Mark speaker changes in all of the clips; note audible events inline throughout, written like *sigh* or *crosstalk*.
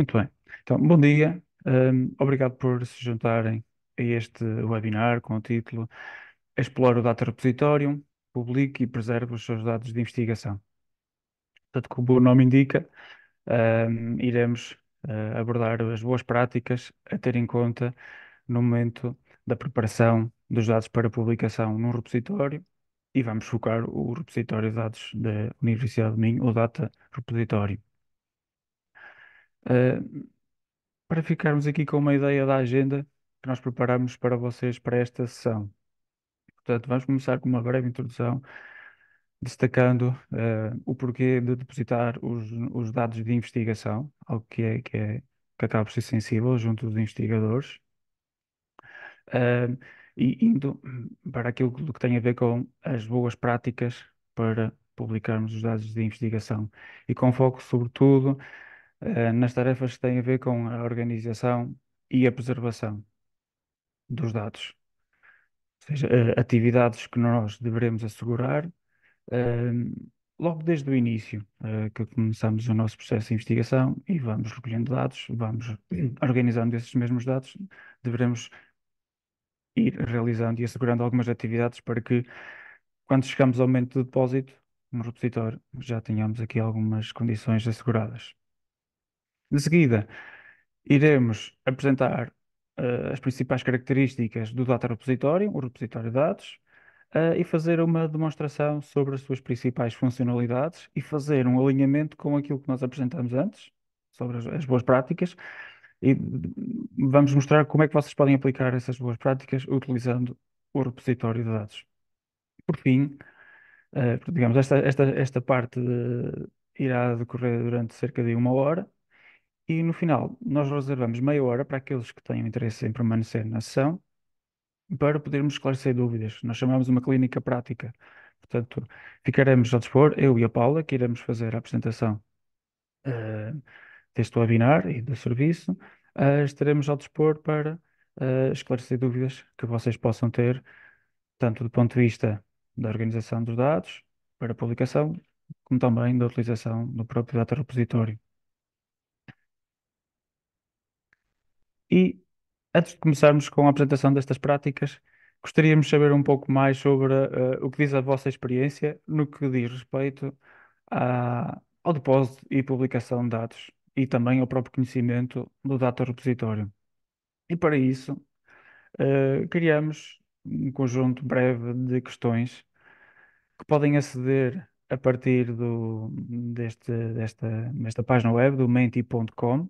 Speaker 1: Muito bem. Então, bom dia. Hum, obrigado por se juntarem a este webinar com o título Explore o Data Repositorium, publique e preserve os seus dados de investigação. Portanto, como o nome indica, hum, iremos uh, abordar as boas práticas a ter em conta no momento da preparação dos dados para publicação num repositório e vamos focar o repositório de dados da Universidade de Minho, o Data Repositório. Ah, para ficarmos aqui com uma ideia da agenda que nós preparamos para vocês para esta sessão. Portanto, vamos começar com uma breve introdução, destacando uh, o porquê de depositar os, os, dados de investigação, algo que, é, que, é, que acaba por ser sensível junto dos investigadores. Uh, e indo para aquilo que tem a ver com as boas práticas para publicarmos os dados de investigação e com foco, sobretudo, eh, nas tarefas que têm a ver com a organização e a preservação dos dados. Ou seja, eh, atividades que nós devemos assegurar eh, logo desde o início que começamos o nosso processo de investigação e vamos recolhendo dados, vamos *clears throat* organizando esses mesmos dados, devemos ir realizando e assegurando algumas atividades para que, quando chegamos ao momento do depósito no repositório, já tenhamos aqui algumas condições asseguradas. De seguida, iremos apresentar eh, as principais características do Data Repositório, o repositório de dados, eh, e fazer uma demonstração sobre as suas principais funcionalidades e fazer um alinhamento com aquilo que nós apresentamos antes, sobre as, as boas práticas, e vamos mostrar como é que vocês podem aplicar essas boas práticas utilizando o repositório de dados. Por fim, eh, digamos, esta, esta, esta parte de, irá decorrer durante cerca de uma hora e no final, nós reservamos meia hora para aqueles que tenham interesse em permanecer na sessão para podermos esclarecer dúvidas. Nós chamamos uma clínica prática. Portanto, ficaremos ao dispor, eu e a Paula, que iremos fazer a apresentação uh, deste webinar e do serviço. Uh, estaremos ao dispor para uh, esclarecer dúvidas que vocês possam ter, tanto do ponto de vista da organização dos dados para publicação, como também da utilização do próprio data repositório. E antes de começarmos com a apresentação destas práticas, gostaríamos de saber um pouco mais sobre uh, o que diz a vossa experiência no que diz respeito ao depósito e publicação de dados e também ao próprio conhecimento do data repositório. E para isso, uh, criamos um conjunto breve de questões que podem aceder a partir do, deste, desta, desta página web do menti.com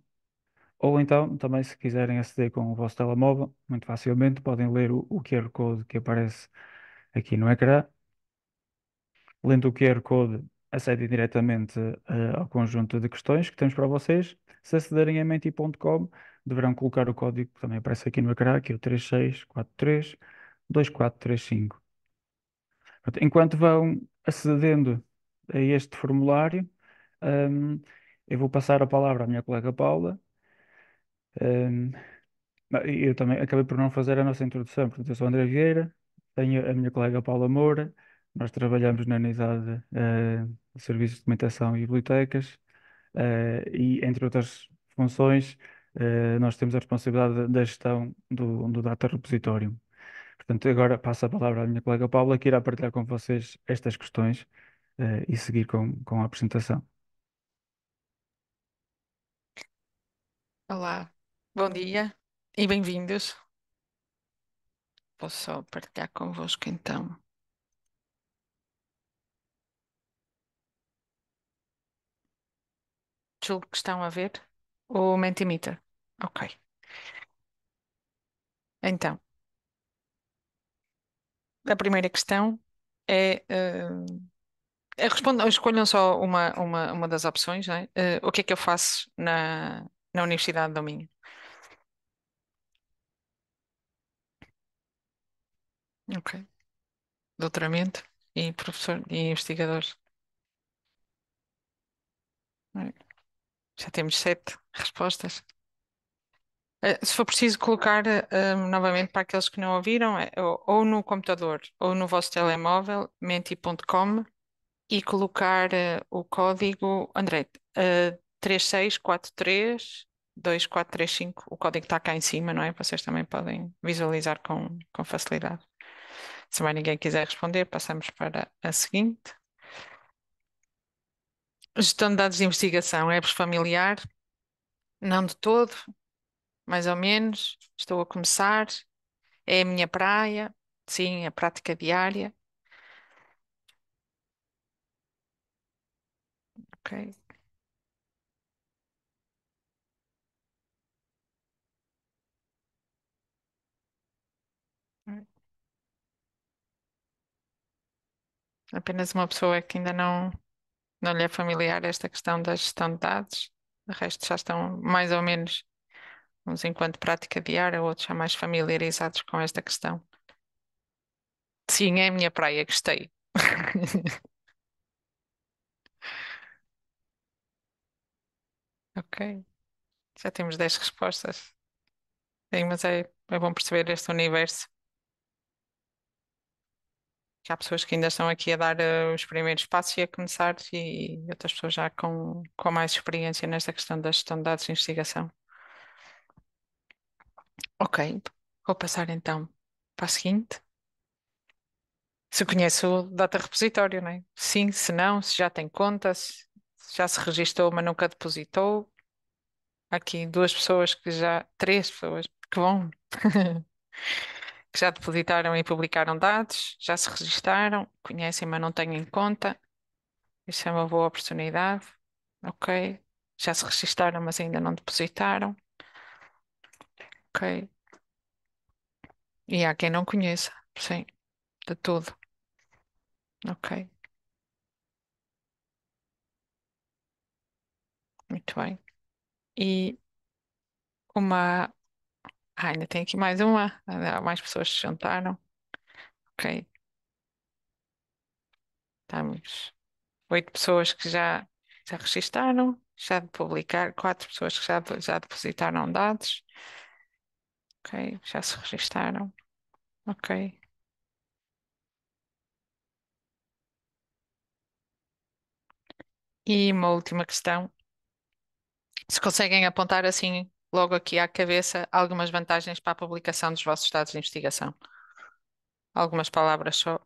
Speaker 1: ou então, também se quiserem aceder com o vosso telemóvel, muito facilmente podem ler o, o QR Code que aparece aqui no ecrã. Lendo o QR Code, acedem diretamente uh, ao conjunto de questões que temos para vocês. Se acederem a menti.com, deverão colocar o código que também aparece aqui no ecrã, que é o 3643 2435. Enquanto vão acedendo a este formulário, um, ehm, eu vou passar a palavra à minha colega Paula, eu também acabei por não fazer a nossa introdução. Portanto, eu sou André Vieira, tenho a minha colega Paula Moura, nós trabalhamos na unidade ah, de Serviços de Documentação e Bibliotecas ah, e, entre outras funções, ah, nós temos a responsabilidade da gestão do, do Data Repositório. Portanto, agora passo a palavra à minha colega Paula, que irá partilhar com vocês estas questões e seguir com, com a apresentação. Olá,
Speaker 2: Bom dia e bem-vindos. Posso só partilhar convosco então. Julgo que estão a ver o Mentimeter. Ok. Então, a primeira questão é. Uh, Respondam, escolham só uma, uma, uma das opções, não Uh, o que é que eu faço na, na Universidade de Minho? Ok. Doutoramento e professor e investigador. Já temos sete respostas. Eh, se for preciso colocar eh, novamente para aqueles que não ouviram, é ou, ou no computador ou no vosso telemóvel, menti.com, e colocar eh, o código, André, eh, 36432435. O código está cá em cima, não é? Vocês também podem visualizar com, com facilidade. Se mais ninguém quiser responder, passamos para a seguinte. Gestão de dados de investigação, é familiar? Não de todo, mais ou menos. Estou a começar. É a minha praia? Sim, a prática diária. Ok. apenas uma pessoa é que ainda não, não lhe é familiar esta questão da gestão de dados. O resto já estão mais ou menos, uns enquanto prática diária, outros já mais familiarizados com esta questão. Sim, é a minha praia, gostei. *laughs* ok. Já temos 10 respostas. Sim, mas é, é bom perceber este universo que há pessoas que ainda estão aqui a dar uh, os primeiros passos e a começar e, e outras pessoas já com, com mais experiência nesta questão da gestão de dados e investigação. Ok, vou passar então para a seguinte. Se conhece o data repositório, não é? Sim, se não, se já tem conta, se já se registou, mas nunca depositou. Aqui duas pessoas que já, três pessoas, que bom. *laughs* que já depositaram e publicaram dados, já se registaram, conhecem, mas não têm em conta. Isso é uma boa oportunidade, ok? Já se registaram, mas ainda não depositaram, ok? E há quem não conheça, sim, de tudo, ok? Muito bem. E uma ah, ainda tem aqui mais uma. Mais pessoas se juntaram. Ok. Estamos. Oito pessoas que já, já registaram, já de publicar, quatro pessoas que já, já depositaram dados. Ok, já se registaram. Ok. E uma última questão. Se conseguem apontar assim logo aqui à cabeça algumas vantagens para a publicação dos vossos dados de investigação. Algumas palavras só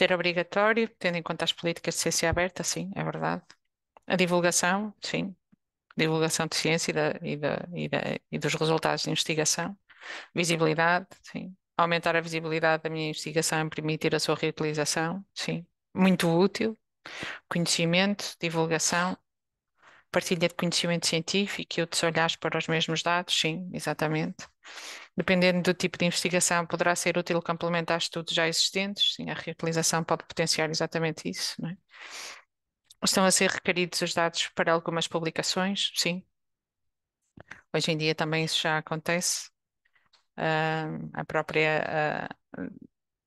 Speaker 2: ser obrigatório, tendo em conta as políticas de ciência aberta, sim, é verdade. A divulgação, sim, divulgação de ciência e, da, e, da, e, da, e dos resultados de investigação. Visibilidade, sim. Aumentar a visibilidade da minha investigação e permitir a sua reutilização, sim. Muito útil. Conhecimento, divulgação, partilha de conhecimento científico e outros olhares para os mesmos dados, sim, exatamente. Dependendo do tipo de investigação, poderá ser útil complementar estudos já existentes. Sim, a reutilização pode potenciar exatamente isso. É? Estão a ser requeridos os dados para algumas publicações, sim. Hoje em dia também isso já acontece. Uh, a própria, uh,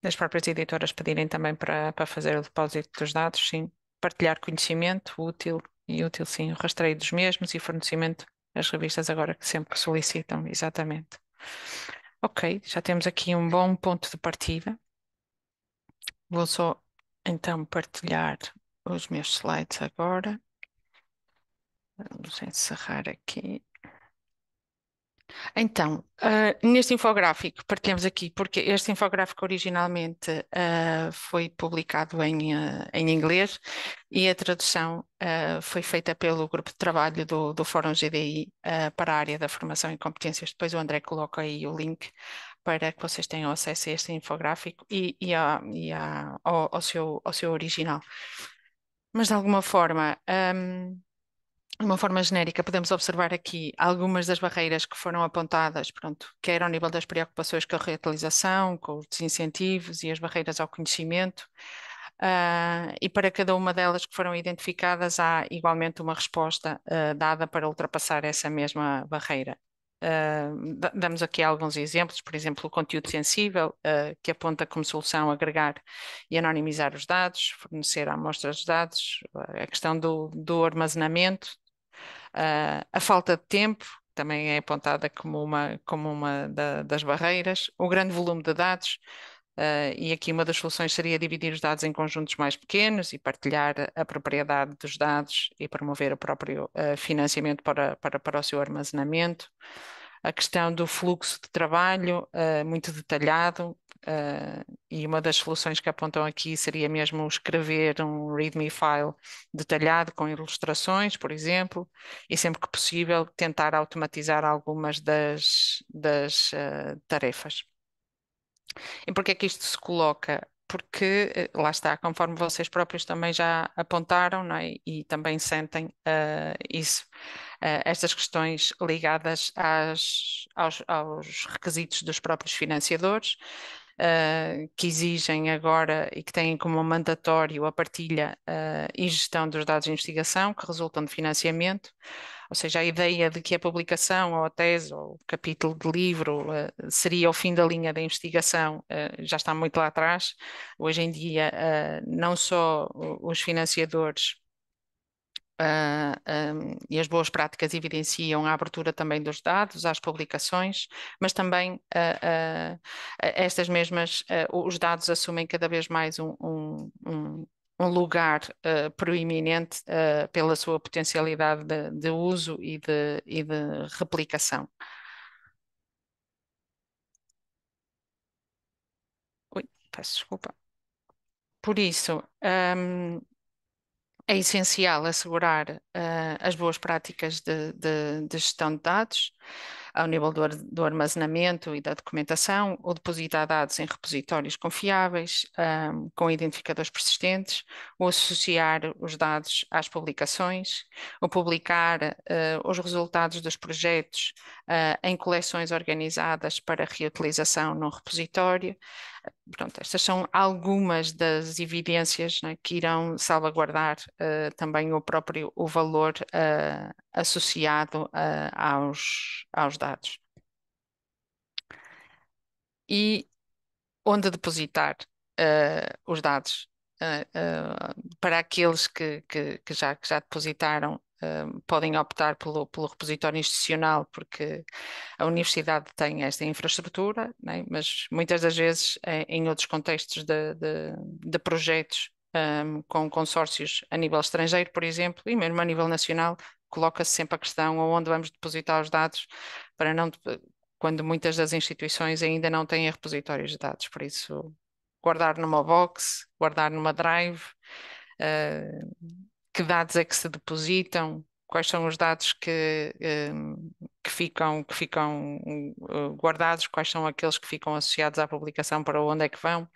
Speaker 2: as próprias editoras pedirem também para, para fazer o depósito dos dados, sim. Partilhar conhecimento útil e útil, sim. O rastreio dos mesmos e fornecimento às revistas agora que sempre solicitam, exatamente. Ok, já temos aqui um bom ponto de partida. Vou só então partilhar os meus slides agora. Vamos encerrar aqui. Então, uh, neste infográfico, partilhamos aqui, porque este infográfico originalmente uh, foi publicado em, uh, em inglês e a tradução foi feita pelo grupo de trabalho do, do Fórum GDI para a área da formação e competências. Depois o André coloca aí o link para que vocês tenham acesso a este infográfico e, e, a, e a, ao, ao, seu, ao seu original. Mas de alguma forma. Um, de uma forma genérica, podemos observar aqui algumas das barreiras que foram apontadas, pronto, quer ao nível das preocupações com a reutilização, com os incentivos e as barreiras ao conhecimento, uh, e para cada uma delas que foram identificadas há igualmente uma resposta uh, dada para ultrapassar essa mesma barreira. Uh, damos aqui alguns exemplos, por exemplo, o conteúdo sensível, uh, que aponta como solução agregar e anonimizar os dados, fornecer amostras de dados, a questão do, do armazenamento, Uh, a falta de tempo também é apontada como uma, como uma da, das barreiras. O grande volume de dados, Uh, e aqui uma das soluções seria dividir os dados em conjuntos mais pequenos e partilhar a propriedade dos dados e promover o próprio uh, financiamento para, para, para o seu armazenamento. A questão do fluxo de trabalho, uh, muito detalhado, Uh, e uma das soluções que apontam aqui seria mesmo escrever um README file detalhado com ilustrações, por exemplo, e sempre que possível tentar automatizar algumas das, das uh, tarefas. E porquê é que isto se coloca? Porque, ah, lá está, conforme vocês próprios também já apontaram é? e também sentem uh, isso, estas questões ligadas às, aos, aos requisitos dos próprios financiadores, eh, que exigem agora e que têm como mandatório a partilha uh, e gestão dos dados de investigação que resultam de financiamento, ou seja, a ideia de que a publicação ou a tese ou o capítulo de livro uh, seria o fim da linha da investigação já está muito lá atrás. Hoje em dia, não só os financiadores uh, ah, um, ah, e as boas práticas evidenciam a abertura também dos dados às publicações, mas também uh, uh, estas mesmas, os dados assumem cada vez mais um, um, um lugar proeminente pela sua potencialidade de, de uso e de, e de replicação. Ui, peço desculpa. Por isso, um, é essencial assegurar uh, as boas práticas de, de, de gestão de dados, ao nível do, do armazenamento e da documentação, ou depositar dados em repositórios confiáveis, um, com identificadores persistentes, ou associar os dados às publicações, ou publicar uh, os resultados dos projetos uh, em coleções organizadas para reutilização num repositório. Pronto, estas são algumas das evidências né, que irão salvaguardar uh, também o próprio o valor associado aos, aos dados dados. E onde depositar uh, os dados uh, uh, para aqueles que, que, que, já, que já depositaram podem optar pelo, pelo repositório institucional, porque a universidade tem esta infraestrutura, né? mas muitas das vezes em outros contextos de, de, de projetos um, com consórcios a nível estrangeiro, por exemplo, e mesmo a nível nacional, coloca-se sempre a questão aonde vamos depositar os dados para não quando muitas das instituições ainda não têm repositórios de dados, por isso guardar numa box, guardar numa drive, uh, que dados é que se depositam, quais são os dados que, ehm, que, ficam, que ficam eh, guardados, quais são aqueles que ficam associados à publicação, para onde é que vão,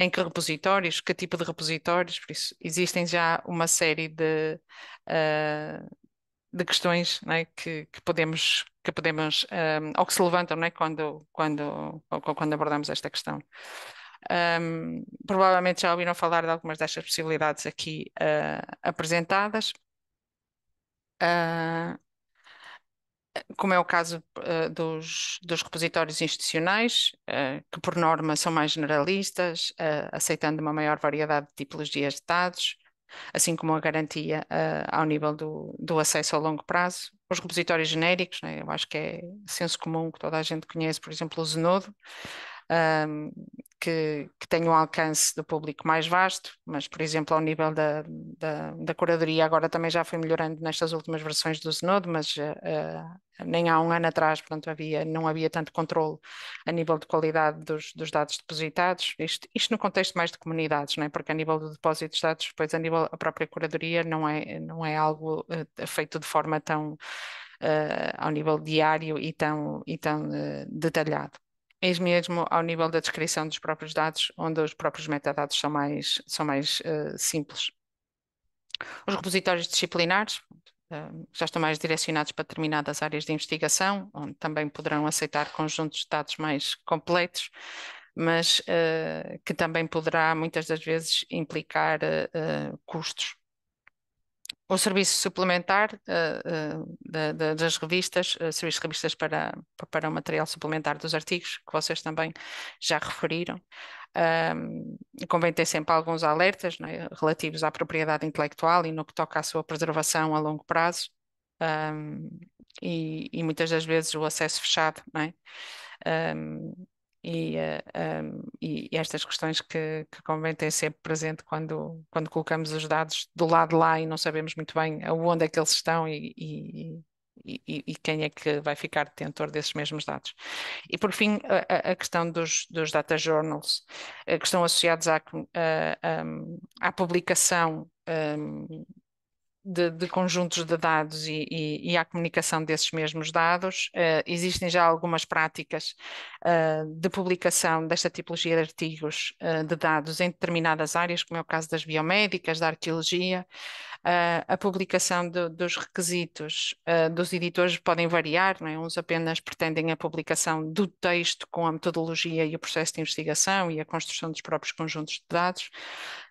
Speaker 2: em que repositórios, que tipo de repositórios, por isso existem já uma série de, eh, de questões né, que, que podemos que podemos ehm, ou que se levantam né, quando, quando, quando abordamos esta questão. Um, ehm, provavelmente já ouviram falar de algumas destas possibilidades aqui uh, apresentadas. Ah, como é o caso uh, dos, dos, repositórios institucionais, uh, que por norma são mais generalistas, aceitando uma maior variedade de tipologias de dados, assim como a garantia ao nível do, do, acesso a longo prazo. Os repositórios genéricos, né, eu acho que é senso comum que toda a gente conhece, por exemplo, o Zenodo, um, que, que tem um alcance do público mais vasto, mas, por exemplo, ao nível da, da, da curadoria, agora também já foi melhorando nestas últimas versões do Zenode, mas uh, nem há um ano atrás, portanto, havia, não havia tanto controle a nível de qualidade dos, dos dados depositados, isto, isto no contexto mais de comunidades, não é? porque a nível do depósito de dados, depois a nível da própria curadoria não é, não é algo uh, feito de forma tão... Uh, ao nível diário e tão, e tão detalhado és mesmo ao nível da descrição dos próprios dados, onde os próprios metadados são mais, são mais uh, simples. Os repositórios disciplinares uh, já estão mais direcionados para determinadas áreas de investigação, onde também poderão aceitar conjuntos de dados mais completos, mas uh, que também poderá muitas das vezes implicar custos o serviço suplementar uh, uh, das revistas, uh, eh, serviço de revistas para, para o material suplementar dos artigos, que vocês também já referiram. Um, convém ter sempre alguns alertas né, relativos à propriedade intelectual e no que toca à sua preservação a longo prazo. Um, e, e, muitas das vezes o acesso fechado, não é? Um, e, um, eh, e, estas questões que, que convém ter sempre presente quando, quando colocamos os dados do lado lá e não sabemos muito bem onde é que eles estão e, e, e quem é que vai ficar detentor desses mesmos dados. E por fim, a, a questão dos, dos data journals, eh, que estão associados à, à, à publicação de, de, conjuntos de dados e, e, e, à comunicação desses mesmos dados. Uh, existem já algumas práticas uh, de publicação desta tipologia de artigos uh, de dados em determinadas áreas, como é o caso das biomédicas, da arqueologia. Uh, a publicação do, dos requisitos uh, dos editores podem variar, é? uns apenas pretendem a publicação do texto com a metodologia e o processo de investigação e a construção dos próprios conjuntos de dados,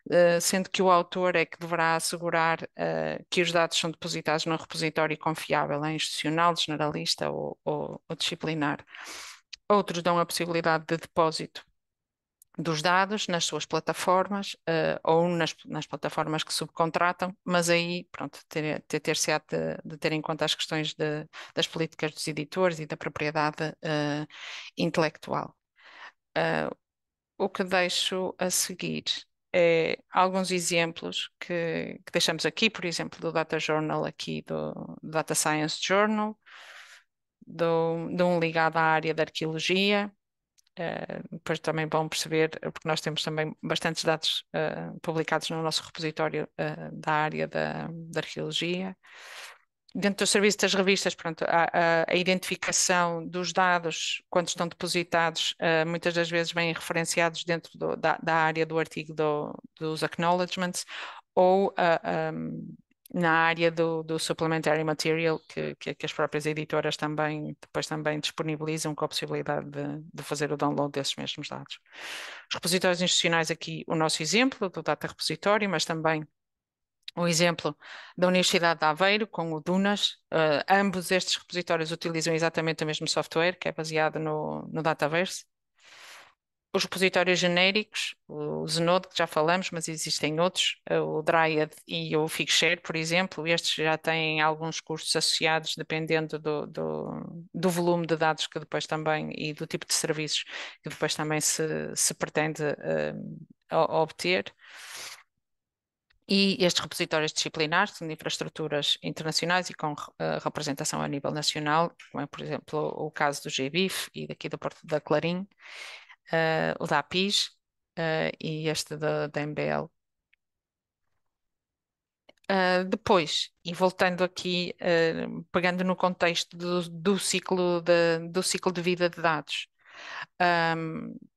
Speaker 2: uh, sendo que o autor é que deverá assegurar eh, que os dados são depositados num repositório confiável, é? institucional, generalista ou, ou, ou disciplinar. Outros dão a possibilidade de depósito dos dados nas suas plataformas uh, ou nas, nas, plataformas que subcontratam, mas aí, pronto, ter, ter, se de, de, ter em conta as questões de, das políticas dos editores e da propriedade uh, intelectual. Uh, o que deixo a seguir é alguns exemplos que, que, deixamos aqui, por exemplo, do Data Journal aqui, do, do Data Science Journal, de um ligado à área da arqueologia, Uh, depois também vão perceber, porque nós temos também bastantes dados uh, publicados no nosso repositório uh, da área da, da, arqueologia. Dentro do serviço das revistas, pronto, a, a, a identificação dos dados, quando estão depositados, muitas das vezes vêm referenciados dentro do, da, da, área do artigo do, dos acknowledgements ou um, na área do, do supplementary material que, que, que, as próprias editoras também depois também disponibilizam com a possibilidade de, de, fazer o download desses mesmos dados. Os repositórios institucionais aqui, o nosso exemplo do Data Repositório, mas também o exemplo da Universidade de Aveiro com o Dunas, uh, ambos estes repositórios utilizam exatamente o mesmo software que é baseado no, no Dataverse os repositórios genéricos, o Zenode, que já falamos, mas existem outros, o Dryad e o Figshare, por exemplo, estes já têm alguns custos associados, dependendo do, do, do, volume de dados que depois também e do tipo de serviços que depois também se, se pretende hum, obter. E estes repositórios disciplinares são de infraestruturas internacionais e com uh, representação a nível nacional, como é, por exemplo, o caso do GBIF e daqui do Porto da Clarim, uh, o da APIS uh, e este da, da MBL. Uh, eh, depois, e voltando aqui, eh, pegando no contexto do, do ciclo de, do ciclo de vida de dados, um, ehm,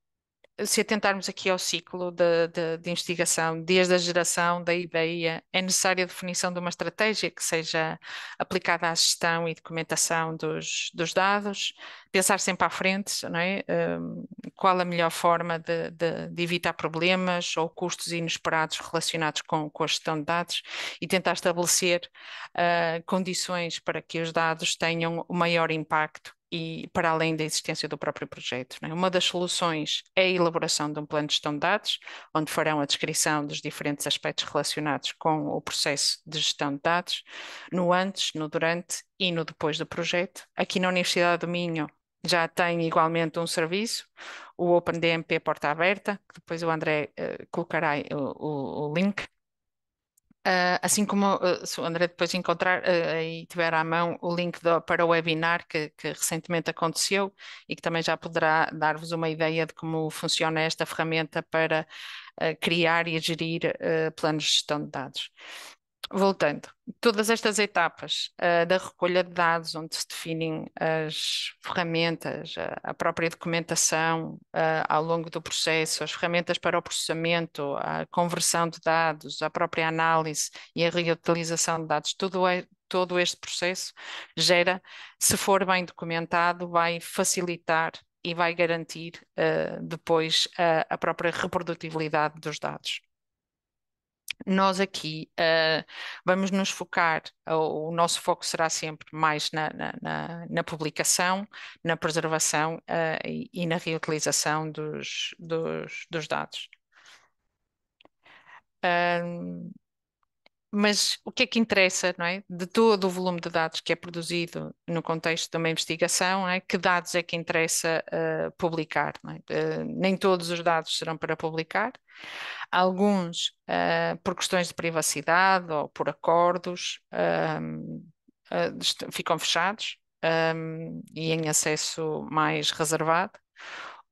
Speaker 2: se atentarmos aqui ao ciclo de, de, de, investigação, desde a geração da ideia, é necessária a definição de uma estratégia que seja aplicada à gestão e documentação dos, dos dados, pensar sempre à frente, não é? Um, qual a melhor forma de, de, evitar problemas ou custos inesperados relacionados com, com a gestão de dados e tentar estabelecer uh, condições para que os dados tenham o maior impacto e para além da existência do próprio projeto. É? Uma das soluções é a elaboração de um plano de gestão de dados, onde farão a descrição dos diferentes aspectos relacionados com o processo de gestão de dados, no antes, no durante e no depois do projeto. Aqui na Universidade do Minho já tem igualmente um serviço, o OpenDMP Porta Aberta, que depois o André uh, colocará o, o, o link, Uh, assim como uh, se o André depois encontrar uh, ah, e tiver à mão o link do, para o webinar que, que, recentemente aconteceu e que também já poderá dar-vos uma ideia de como funciona esta ferramenta para criar e gerir planos de gestão de dados voltando, todas estas etapas uh, da recolha de dados, onde se definem as ferramentas, a, a própria documentação uh, ao longo do processo, as ferramentas para o processamento, a conversão de dados, a própria análise e a reutilização de dados, tudo é, todo este processo gera, se for bem documentado, vai facilitar e vai garantir uh, depois a própria reprodutibilidade dos dados nós aqui uh, vamos nos focar, ah, o nosso foco será sempre mais na, na, na, na publicação, na preservação uh, e, e, na reutilização dos, dos, dos dados. Uh, mas o que é que interessa, não é? De todo o volume de dados que é produzido no contexto de uma investigação, é? que dados é que interessa publicar? É? nem todos os dados serão para publicar, Alguns uh, por questões de privacidade ou por acordos uh, ficam fechados um, e em acesso mais reservado.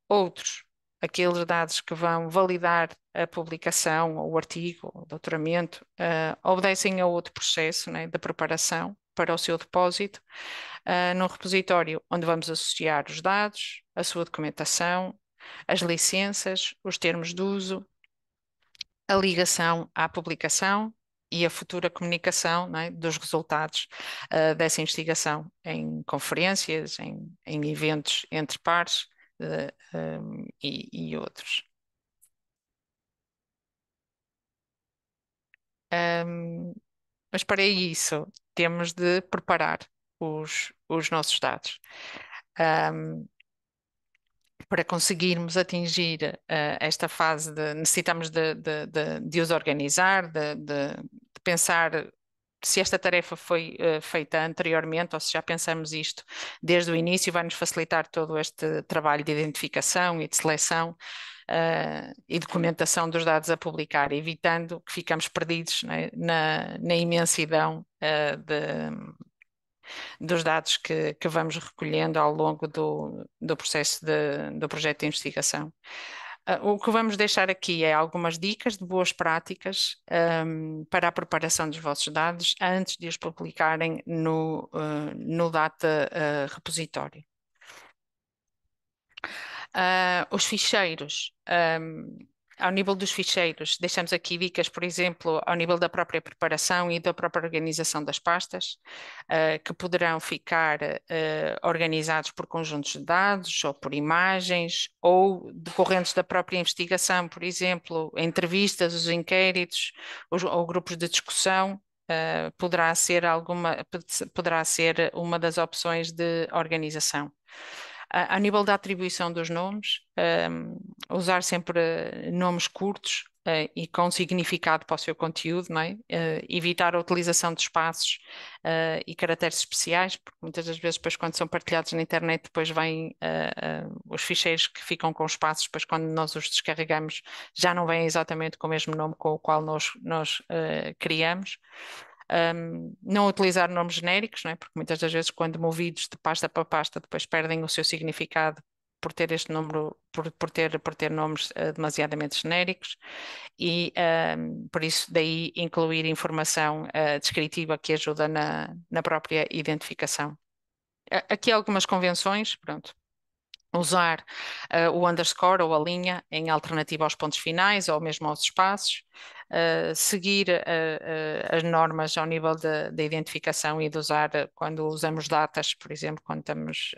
Speaker 2: Outros, aqueles dados que vão validar a publicação, ou o artigo, o doutoramento, uh, obedecem a outro processo né, de preparação para o seu depósito uh, num repositório onde vamos associar os dados, a sua documentação, as licenças, os termos de uso, a ligação à publicação e a futura comunicação é, dos resultados uh, dessa investigação em conferências, em, em eventos entre pares uh, eh, um, eh, e, e, outros. Um, mas para isso temos de preparar os, os nossos dados. Um, para conseguirmos atingir uh, esta fase de, necessitamos de, de, de, de os organizar, de, pensar se esta tarefa foi uh, feita anteriormente ou se já pensamos isto desde o início, vai nos facilitar todo este trabalho de identificação e de seleção uh, e documentação dos dados a publicar, evitando que ficamos perdidos né, na, na, imensidão de dos dados que, que vamos recolhendo ao longo do, do processo de, do projeto de investigação. Ah, o que vamos deixar aqui é algumas dicas de boas práticas um, para a preparação dos vossos dados antes de os publicarem no, uh, no Data uh, Repositório. os ficheiros. Um, ao nível dos ficheiros, deixamos aqui dicas, por exemplo, ao nível da própria preparação e da própria organização das pastas, uh, que poderão ficar uh, organizados por conjuntos de dados ou por imagens, ou decorrentes da própria investigação, por exemplo, entrevistas, os inquéritos os, ou grupos de discussão. Uh, poderá ser alguma poderá ser uma das opções de organização. A, a nível da atribuição dos nomes, um, ehm, usar sempre nomes curtos uh, e com significado para o seu conteúdo, é? uh, evitar a utilização de espaços uh, e caracteres especiais, porque muitas das vezes, depois, quando são partilhados na internet, depois vêm os ficheiros que ficam com espaços, depois, quando nós os descarregamos, já não vêm exatamente com o mesmo nome com o qual nós, nós criamos um, não utilizar nomes genéricos, não é? porque muitas das vezes, quando movidos de pasta para pasta, depois perdem o seu significado por ter este número, por, por, ter, por ter nomes uh, demasiadamente genéricos, e um, por isso daí incluir informação uh, descritiva que ajuda na, na própria identificação. Aqui algumas convenções, pronto, usar uh, o underscore ou a linha em alternativa aos pontos finais ou mesmo aos espaços, uh, seguir uh, as normas ao nível da identificação e de usar quando usamos datas, por exemplo, quando estamos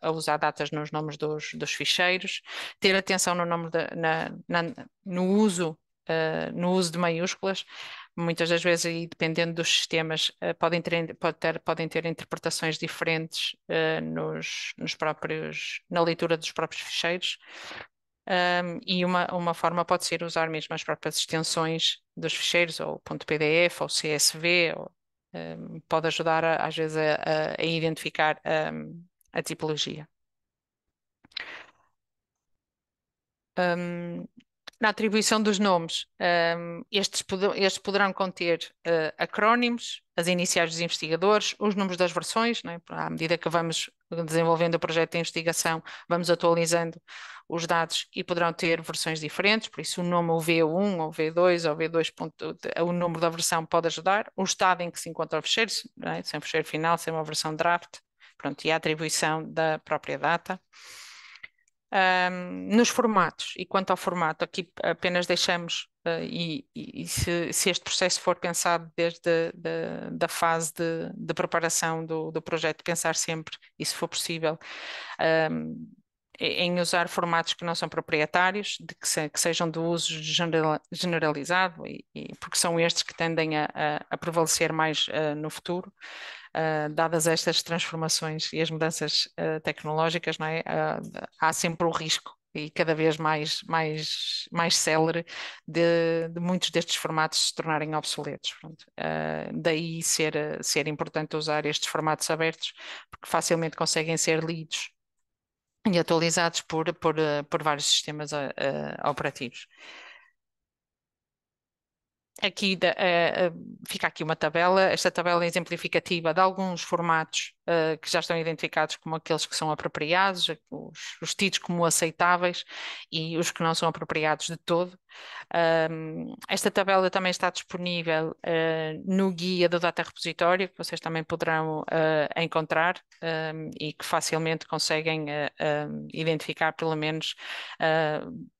Speaker 2: a usar datas nos nomes dos, dos ficheiros, ter atenção no, nome de, na, na, no uso Uh, no uso de maiúsculas, muitas das vezes, e dependendo dos sistemas, eh, podem, ter, pode ter, podem ter interpretações diferentes uh, nos, nos, próprios, na leitura dos próprios ficheiros. Um, e uma, uma forma pode ser usar mesmo as próprias extensões dos ficheiros, ou .pdf, ou CSV, ou, um, pode ajudar a, às vezes a, a identificar um, a tipologia na atribuição dos nomes, um, estes, estes, poderão conter uh, acrónimos, as iniciais dos investigadores, os números das versões, né? à medida que vamos desenvolvendo o projeto de investigação, vamos atualizando os dados e poderão ter versões diferentes, por isso o nome o V1 ou V2 ou V2. o número da versão pode ajudar, o estado em que se encontra o fecheiro, né? sem é fecheiro final, sem é uma versão draft, pronto, e a atribuição da própria data um, nos formatos. E quanto ao formato, aqui apenas deixamos, uh, e, e se, se, este processo for pensado desde de, da fase de, de preparação do, do, projeto, pensar sempre, e se for possível, um, em usar formatos que não são proprietários, de que, se, que sejam de uso generalizado, e, e, porque são estes que tendem a, a, a prevalecer mais uh, no futuro uh, dadas estas transformações e as mudanças uh, tecnológicas, não é? Ah, há sempre o risco e cada vez mais, mais, mais célere de, de muitos destes formatos se tornarem obsoletos. Uh, daí ser, ser importante usar estes formatos abertos, porque facilmente conseguem ser lidos e atualizados por, por, por vários sistemas uh, operativos. Aqui uh, fica aqui uma tabela, esta tabela é exemplificativa de alguns formatos uh, que já estão identificados como aqueles que são apropriados, os, os como aceitáveis e os que não são apropriados de todo. esta tabela também está disponível no guia do Data Repositório, que vocês também poderão encontrar e que facilmente conseguem identificar, pelo menos,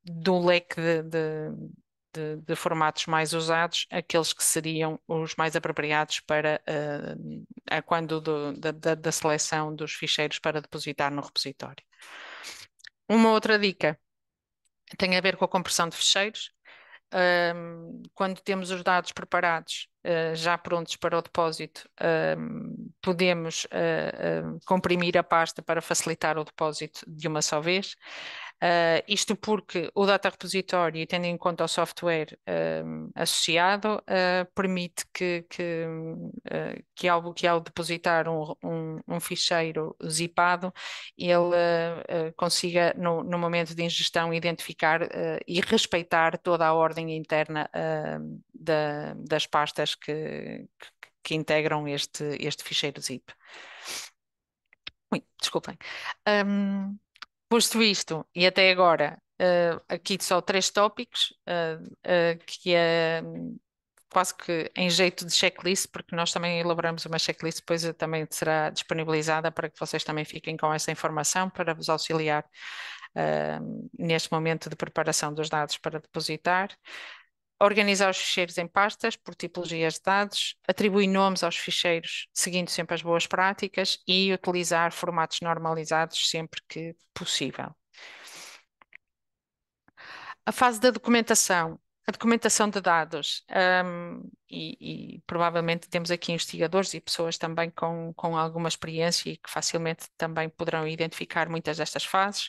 Speaker 2: do leque de, de de, de, formatos mais usados, aqueles que seriam os mais apropriados para uh, a quando do, da, da seleção dos ficheiros para depositar no repositório. Uma outra dica tem a ver com a compressão de ficheiros. Ehm, quando temos os dados preparados, uh, já prontos para o depósito, ehm, podemos uh, uh, comprimir a pasta para facilitar o depósito de uma só vez. Uh, isto porque o data repositório, tendo em conta o software associado, uh, permite que, que, uh, que, ao, que ao depositar um, um, um ficheiro zipado, ele consiga, no, no momento de ingestão, identificar e respeitar toda a ordem interna da, das pastas que, que, que integram este, este ficheiro zip. Ui, desculpem. Um, posto isto, e até agora, uh, aqui só três tópicos, uh, uh, que é hum, quase que em jeito de checklist, porque nós também elaboramos uma checklist, depois também será disponibilizada para que vocês também fiquem com essa informação para vos auxiliar neste momento de preparação dos dados para depositar. Organizar os ficheiros em pastas por tipologias de dados, atribuir nomes aos ficheiros, seguindo sempre as boas práticas e utilizar formatos normalizados sempre que possível. A fase da documentação. A documentação de dados, um, e, e, provavelmente temos aqui investigadores e pessoas também com, com alguma experiência e que facilmente também poderão identificar muitas destas fases.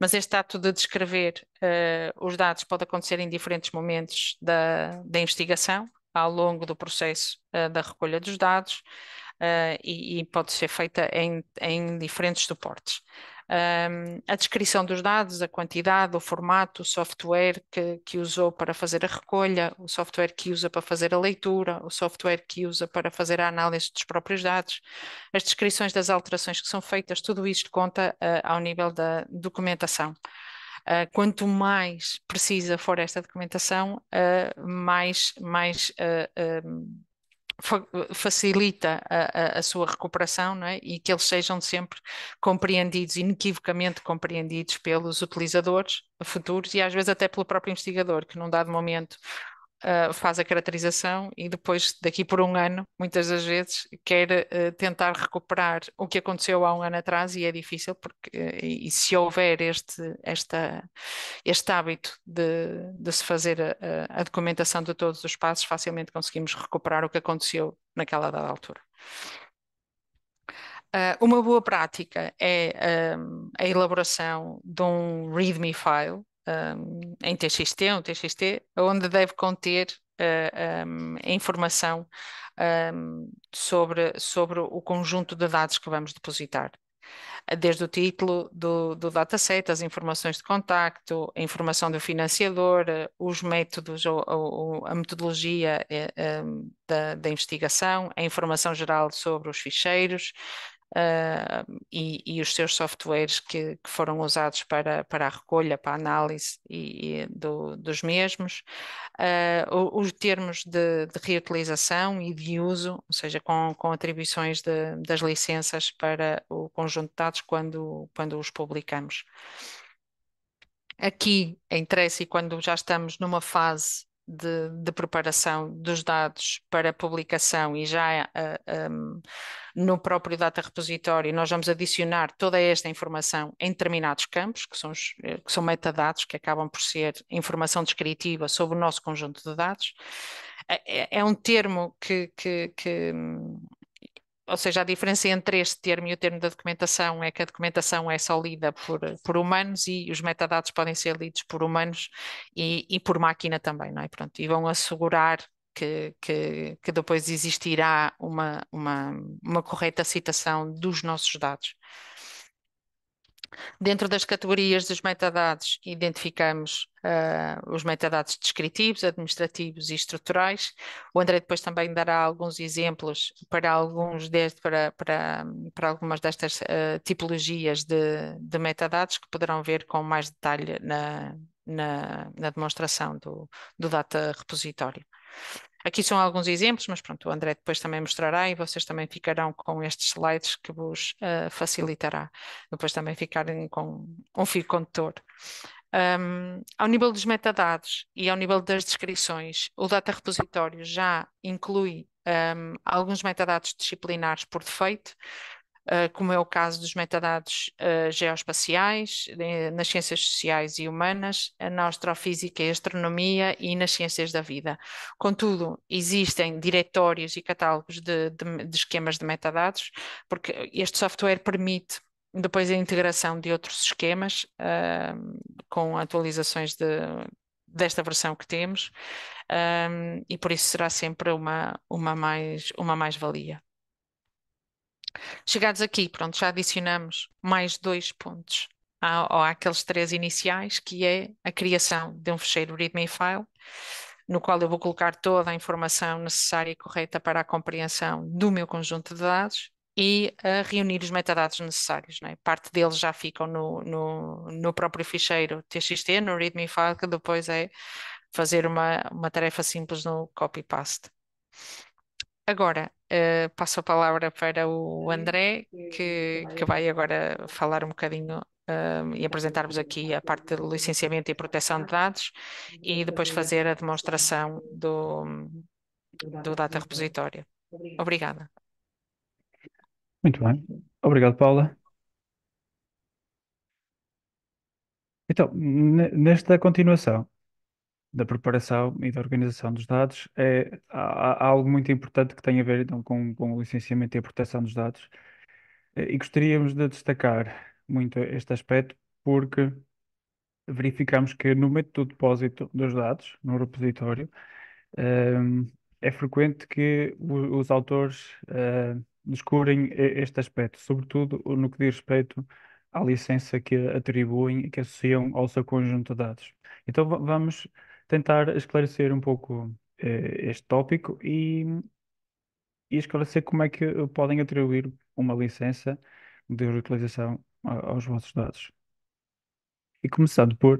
Speaker 2: Mas este ato de descrever uh, os dados pode acontecer em diferentes momentos da, da investigação, ao longo do processo uh, da recolha dos dados, eh, e, e, pode ser feita em, em diferentes suportes um, a descrição dos dados, a quantidade, o formato, o software que, que usou para fazer a recolha, o software que usa para fazer a leitura, o software que usa para fazer a análise dos próprios dados, as descrições das alterações que são feitas, tudo isto conta uh, ao nível da documentação. Uh, quanto mais precisa for esta documentação, uh, mais, mais uh, facilita a, a, a, sua recuperação não é? e que eles sejam sempre compreendidos, inequivocamente compreendidos pelos utilizadores futuros e às vezes até pelo próprio investigador, que num dado momento uh, faz a caracterização e depois, daqui por um ano, muitas das vezes, quer uh, tentar recuperar o que aconteceu há um ano atrás e é difícil, porque uh, e se houver este, esta, este hábito de, de se fazer a, a, documentação de todos os passos, facilmente conseguimos recuperar o que aconteceu naquela dada altura. uma boa prática é a elaboração de um README file, um, em TXT, um TXT, onde deve conter uh, ah, um, informação um, sobre, sobre o conjunto de dados que vamos depositar. Desde o título do, do dataset, as informações de contacto, a informação do financiador, os métodos ou, ou a metodologia eh, da, da investigação, a informação geral sobre os ficheiros, uh, e, e, os seus softwares que, que, foram usados para, para a recolha, para a análise e, e do, dos mesmos, uh, os termos de, de, reutilização e de uso, ou seja, com, com atribuições de, das licenças para o conjunto de dados quando, quando os publicamos aqui em e quando já estamos numa fase de, de preparação dos dados para publicação e já uh, eh, um, ehm, no próprio data repositório nós vamos adicionar toda esta informação em determinados campos, que são, os, eh, que são metadados, que acabam por ser informação descritiva sobre o nosso conjunto de dados. É, é, é um termo que, que, que hum, ou seja, a diferença entre este termo e o termo da documentação é que a documentação é só lida por, por humanos e os metadados podem ser lidos por humanos e, e por máquina também, não é? Pronto, e vão assegurar que, que, que depois existirá uma, uma, uma correta citação dos nossos dados. Dentro das categorias dos metadados, identificamos uh, os metadados descritivos, administrativos e estruturais. O André depois também dará alguns exemplos para, alguns para, para, para algumas destas uh, tipologias de, de metadados que poderão ver com mais detalhe na, na, na demonstração do, do Data Repositório. Aqui são alguns exemplos, mas pronto, o André depois também mostrará e vocês também ficarão com estes slides que vos uh, facilitará depois também ficarem com um fio condutor. Um, ao nível dos metadados e ao nível das descrições, o Data Repositório já inclui um, alguns metadados disciplinares por defeito, eh, como é o caso dos metadados eh, geoespaciais, nas ciências sociais e humanas, na astrofísica e astronomia e nas ciências da vida. Contudo, existem diretórios e catálogos de, de, de esquemas de metadados, porque este software permite depois a integração de outros esquemas uh, com atualizações de, desta versão que temos um, e por isso será sempre uma, uma mais-valia. Uma mais Chegados aqui, pronto, já adicionamos mais dois pontos ao, àqueles três iniciais, que é a criação de um fecheiro README file, no qual eu vou colocar toda a informação necessária e correta para a compreensão do meu conjunto de dados e a reunir os metadados necessários. Né? Parte deles já ficam no, no, no próprio ficheiro TXT, no README file, que depois é fazer uma, uma tarefa simples no copy-paste. Agora, eh, passo a palavra para o André, que, que vai agora falar um bocadinho eh, e apresentar-vos aqui a parte do licenciamento e proteção de dados e depois fazer a demonstração do, do Data Repositório. Obrigada.
Speaker 1: Muito bem. Obrigado, Paula. Então, nesta continuação, da preparação e da organização dos dados, é, há, há algo muito importante que tem a ver então, com, com o licenciamento e a proteção dos dados. Eh, e gostaríamos de destacar muito este aspecto, porque verificamos que no momento do depósito dos dados, no repositório, ehm, é frequente que os autores eh, descobrem este aspecto, sobretudo no que diz respeito à licença que atribuem e que associam ao seu conjunto de dados. Então vamos tentar esclarecer um pouco eh, este tópico e, e esclarecer como é que eh, podem atribuir uma licença de reutilização aos vossos dados. E começando por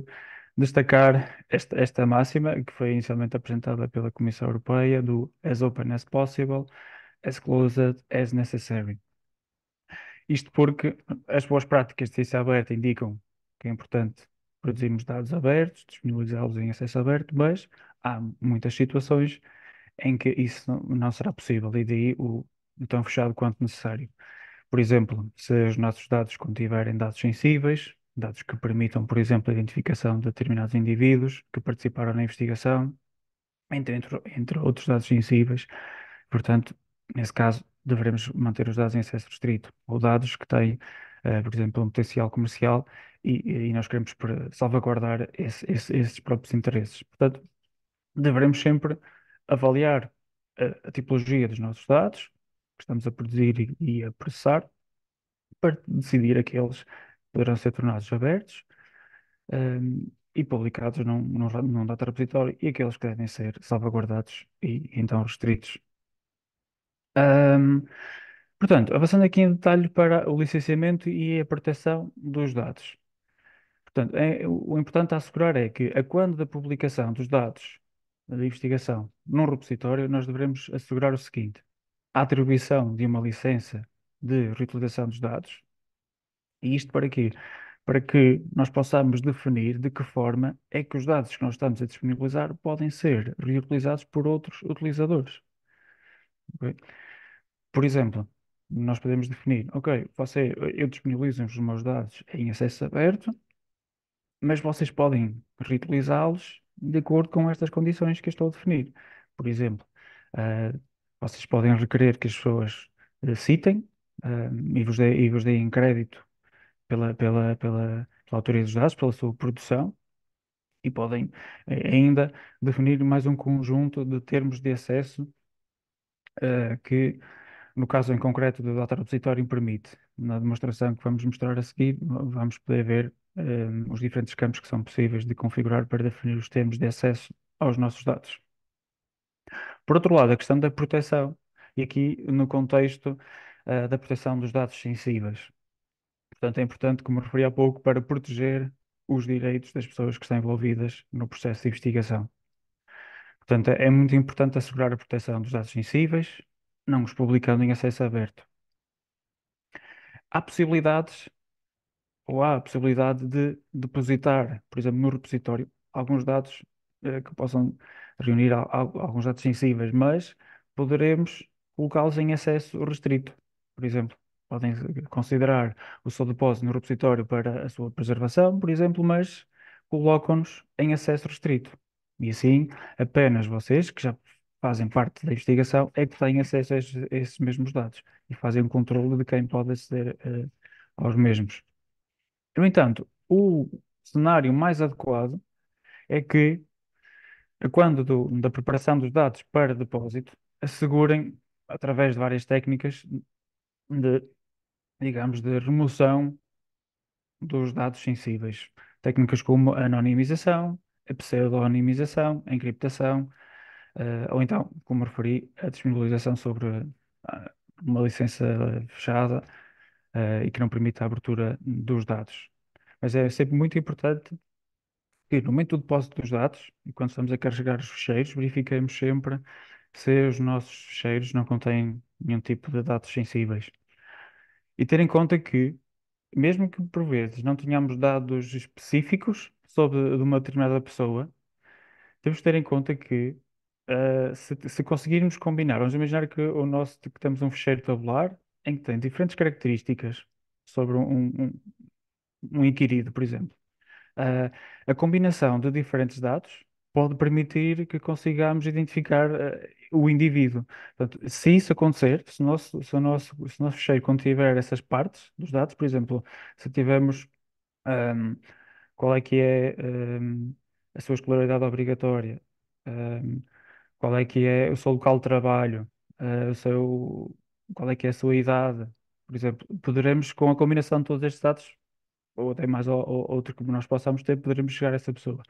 Speaker 1: destacar esta, esta máxima que foi inicialmente apresentada pela Comissão Europeia do as open as possible, as closed as necessary. Isto porque as boas práticas de ciência aberta indicam que é importante produzimos dados abertos, disponibilizá-los em acesso aberto, mas há muitas situações em que isso não será possível e daí o tão fechado quanto necessário. Por exemplo, se os nossos dados contiverem dados sensíveis, dados que permitam, por exemplo, a identificação de determinados indivíduos que participaram na investigação, entre, entre, entre outros dados sensíveis. Portanto, nesse caso, devemos manter os dados em acesso restrito ou dados que têm uh, por exemplo, um potencial comercial, e, e nós queremos salvaguardar esse, esse, esses próprios interesses. Portanto, devemos sempre avaliar a, a, tipologia dos nossos dados que estamos a produzir e, e a processar para decidir aqueles que poderão ser tornados abertos um, ehm, e publicados num, num, num data repositório e aqueles que devem ser salvaguardados e então restritos. Um, ehm, Portanto, avançando aqui em detalhe para o licenciamento e a proteção dos dados. Portanto, é- o importante a assegurar é que, a quando da publicação dos dados da investigação num repositório, nós devemos assegurar o seguinte: a atribuição de uma licença de reutilização dos dados, e isto para quê? Para que nós possamos definir de que forma é que os dados que nós estamos a disponibilizar podem ser reutilizados por outros utilizadores. Por exemplo nós podemos definir, ok, você, eu disponibilizo os meus dados em acesso aberto, mas vocês podem reutilizá-los de acordo com estas condições que eu estou a definir. Por exemplo, uh, vocês podem requerer que as pessoas uh, citem uh, e, vos de, e vos deem crédito pela, pela, pela, pela autoria dos dados, pela sua produção, e podem eh, ainda definir mais um conjunto de termos de acesso ah, que no caso em concreto do data repositório, permite. Na demonstração que vamos mostrar a seguir, vamos poder ver um, eh, os diferentes campos que são possíveis de configurar para definir os termos de acesso aos nossos dados. Por outro lado, a questão da proteção, e aqui no contexto uh, da proteção dos dados sensíveis. Portanto, é importante, como referi há pouco, para proteger os direitos das pessoas que estão envolvidas no processo de investigação. Portanto, é muito importante assegurar a proteção dos dados sensíveis, não os publicando em acesso aberto. Há possibilidades, ou há a possibilidade de depositar, por exemplo, no repositório, alguns dados eh, que possam reunir alguns dados sensíveis, mas poderemos colocá-los em acesso restrito, por exemplo. Podem considerar o seu depósito no repositório para a sua preservação, por exemplo, mas colocam-nos em acesso restrito. E assim, apenas vocês que já fazem parte da investigação é que têm acesso a esses, a esses mesmos dados e fazem o controle de quem pode aceder uh, aos mesmos. No entanto, o cenário mais adequado é que, quando do, da preparação dos dados para depósito, assegurem, através de várias técnicas, de, digamos, de remoção dos dados sensíveis. Técnicas como anonimização, a pseudonimização, a encriptação, Uh, ou então, como referi, a disponibilização sobre ah, uma licença fechada uh, e que não permite a abertura dos dados. Mas é sempre muito importante que, no momento do depósito dos dados, e quando estamos a carregar os ficheiros, verifiquemos sempre se os nossos ficheiros não contêm nenhum tipo de dados sensíveis. E ter em conta que, mesmo que por vezes não tenhamos dados específicos sobre uma determinada pessoa, temos de ter em conta que ah, se, se, conseguirmos combinar, vamos imaginar que o nosso que temos um fecheiro tabular em que tem diferentes características sobre um, um, um inquirido, por exemplo. Uh, a combinação de diferentes dados pode permitir que consigamos identificar uh, o indivíduo. Portanto, se isso acontecer, se o nosso, se o nosso, se o nosso fecheiro contiver essas partes dos dados, por exemplo, se tivermos um, qual é que é um, a sua escolaridade obrigatória, um, qual é que é o seu local de trabalho, eh, o seu, qual é que é a sua idade. Por exemplo, poderemos, com a combinação de todos estes dados, ou até mais outro que nós possamos ter, poderemos chegar a essa pessoa.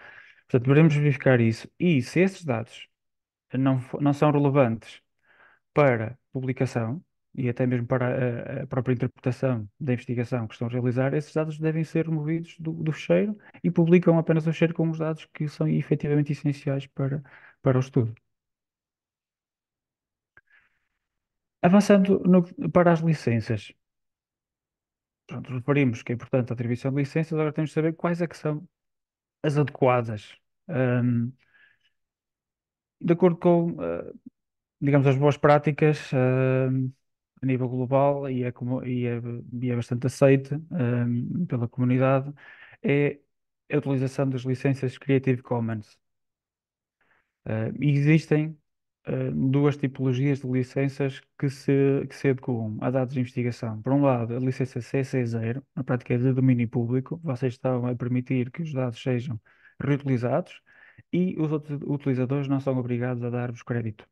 Speaker 1: Portanto, poderemos verificar isso. E se esses dados não, não são relevantes para publicação e até mesmo para a, a própria interpretação da investigação que estão a realizar, esses dados devem ser removidos do, do fecheiro e publicam apenas o fecheiro com os dados que são efetivamente essenciais para, para o estudo. Avançando no- para as licenças. Pronto, referimos que é importante a atribuição de licenças, agora temos de saber quais é que são as adequadas. de acordo com, ah, digamos, as boas práticas, a nível global e é, como- e é- e é bastante aceite, pela comunidade, é a utilização das licenças Creative Commons. Ah, existem eh, duas tipologias de licenças que se, que se adequam a dados de investigação. Por um lado, a licença CC0, na prática é de domínio público, vocês estão a permitir que os dados sejam reutilizados e os outros utilizadores não são obrigados a dar-vos crédito.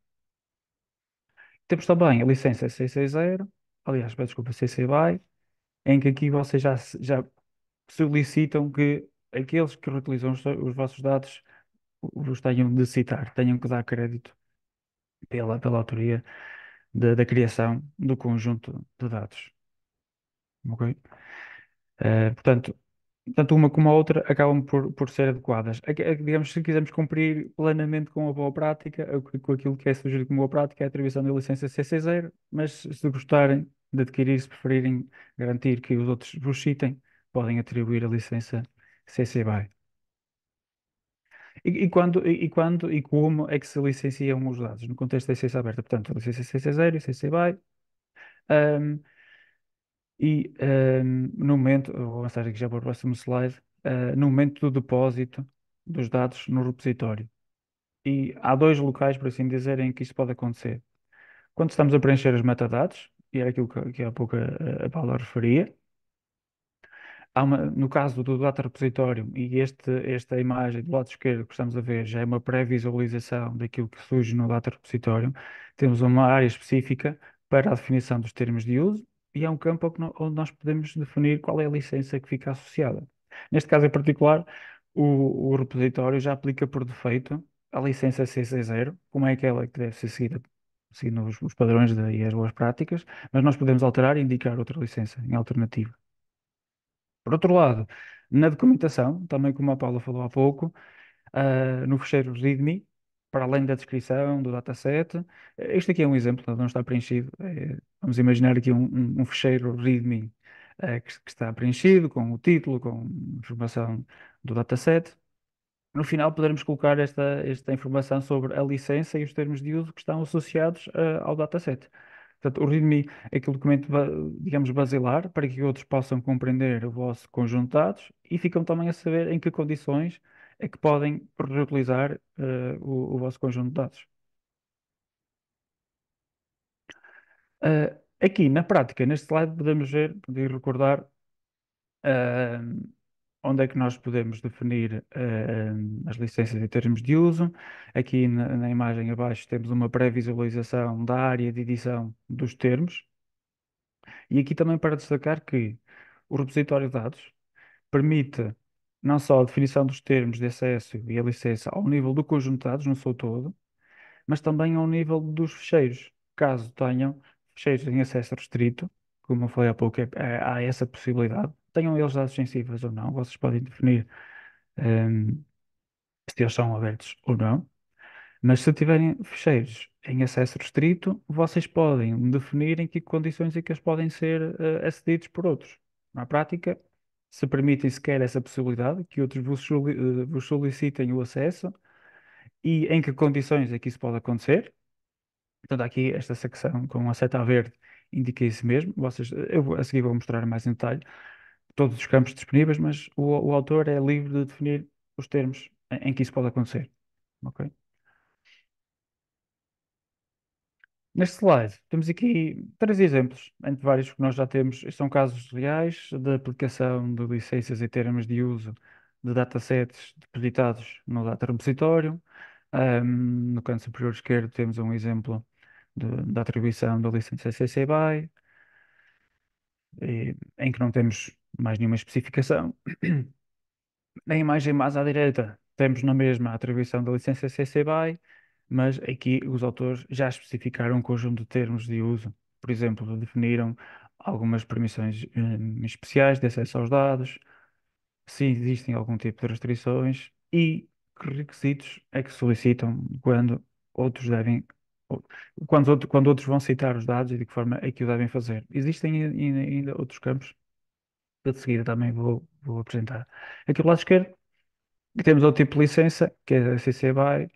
Speaker 1: Temos também a licença CC0, aliás, peço desculpa, CC BY, em que aqui vocês já, já solicitam que aqueles que reutilizam os, os vossos dados os tenham de citar, tenham que dar crédito pela, pela autoria da, da criação do conjunto de dados. Eh, portanto, tanto uma como a outra acabam por, por ser adequadas. A- a- digamos, se quisermos cumprir plenamente com a boa prática, a- com aquilo que é sugerido como boa prática, é a atribuição da licença CC0, mas se gostarem de adquirir, se preferirem garantir que os outros vos citem, podem atribuir a licença CC BY. E, e, quando, e, e quando e como é que se licenciam os dados? No contexto da licença aberta, portanto, licença CC0 hum, e cc BY. Um, e um, no momento, vou avançar aqui já para o próximo slide, uh, no momento do depósito dos dados no repositório. E há dois locais, por assim dizer, em que isso pode acontecer. Quando estamos a preencher os metadados, e era aquilo que, que há pouco a, a Paula referia, uma, no caso do Data Repositório e este, esta imagem do lado esquerdo que estamos a ver já é uma pré-visualização daquilo que surge no Data Repositório, temos uma área específica para a definição dos termos de uso e é um campo onde nós podemos definir qual é a licença que fica associada. Neste caso em particular, o, o repositório já aplica por defeito a licença CC0, como é aquela que deve ser seguida seguindo os, os padrões e as boas práticas, mas nós podemos alterar e indicar outra licença em alternativa. Por outro lado, na documentação, também como a Paula falou há pouco, ah, no fecheiro README, para além da descrição, do dataset, este aqui é um exemplo, não está preenchido. É, vamos imaginar aqui um, um, um fecheiro README ah, que, que está preenchido, com o título, com informação do dataset no final poderemos colocar esta, esta informação sobre a licença e os termos de uso que estão associados uh, ao dataset. Portanto, o README é aquele documento, digamos, basilar para que outros possam compreender o vosso conjunto de dados e ficam também a saber em que condições é que podem reutilizar uh, o, o, vosso conjunto de dados. Uh, eh, aqui, na prática, neste slide, podemos ver e recordar uh, onde é que nós podemos definir uh, as licenças em termos de uso. Aqui na, na imagem abaixo temos uma pré-visualização da área de edição dos termos. E aqui também para destacar que o repositório de dados permite não só a definição dos termos de acesso e a licença ao nível do conjunto de dados, no seu todo, mas também ao nível dos fecheiros, caso tenham fecheiros em acesso restrito, como eu falei há pouco, eh, há essa possibilidade, tenham eles dados sensíveis ou não, vocês podem definir um, se eles são abertos ou não. Mas se tiverem ficheiros em acesso restrito, vocês podem definir em que condições é que eles podem ser uh, acedidos por outros. Na prática, se permitem sequer essa possibilidade, que outros vos, eh, vos solicitem o acesso e em que condições é que isso pode acontecer. Portanto, aqui esta secção com a seta verde indica isso mesmo. Vocês, eh, eu a seguir vou mostrar mais em detalhe, todos os campos disponíveis, mas o, o autor é livre de definir os termos em, em que isso pode acontecer. Neste slide, temos aqui três exemplos, entre vários que nós já temos. Estes são casos reais de aplicação de licenças e termos de uso de datasets depositados no data repositório. Um, no canto superior esquerdo temos um exemplo da atribuição da licença CC BY, e, em que não temos mais nenhuma especificação. Na *clears throat* imagem mais à direita, temos na mesma a atribuição da licença CC BY, mas aqui os autores já especificaram um conjunto de termos de uso. Por exemplo, definiram algumas permissões hum, especiais de acesso aos dados, se existem algum tipo de restrições e que requisitos é que solicitam quando outros devem quando, outro, quando outros vão citar os dados e de que forma é que o devem fazer. Existem ainda outros campos eu de seguida também vou, vou apresentar. Aqui do lado esquerdo, temos outro tipo de licença, que é a CC BY,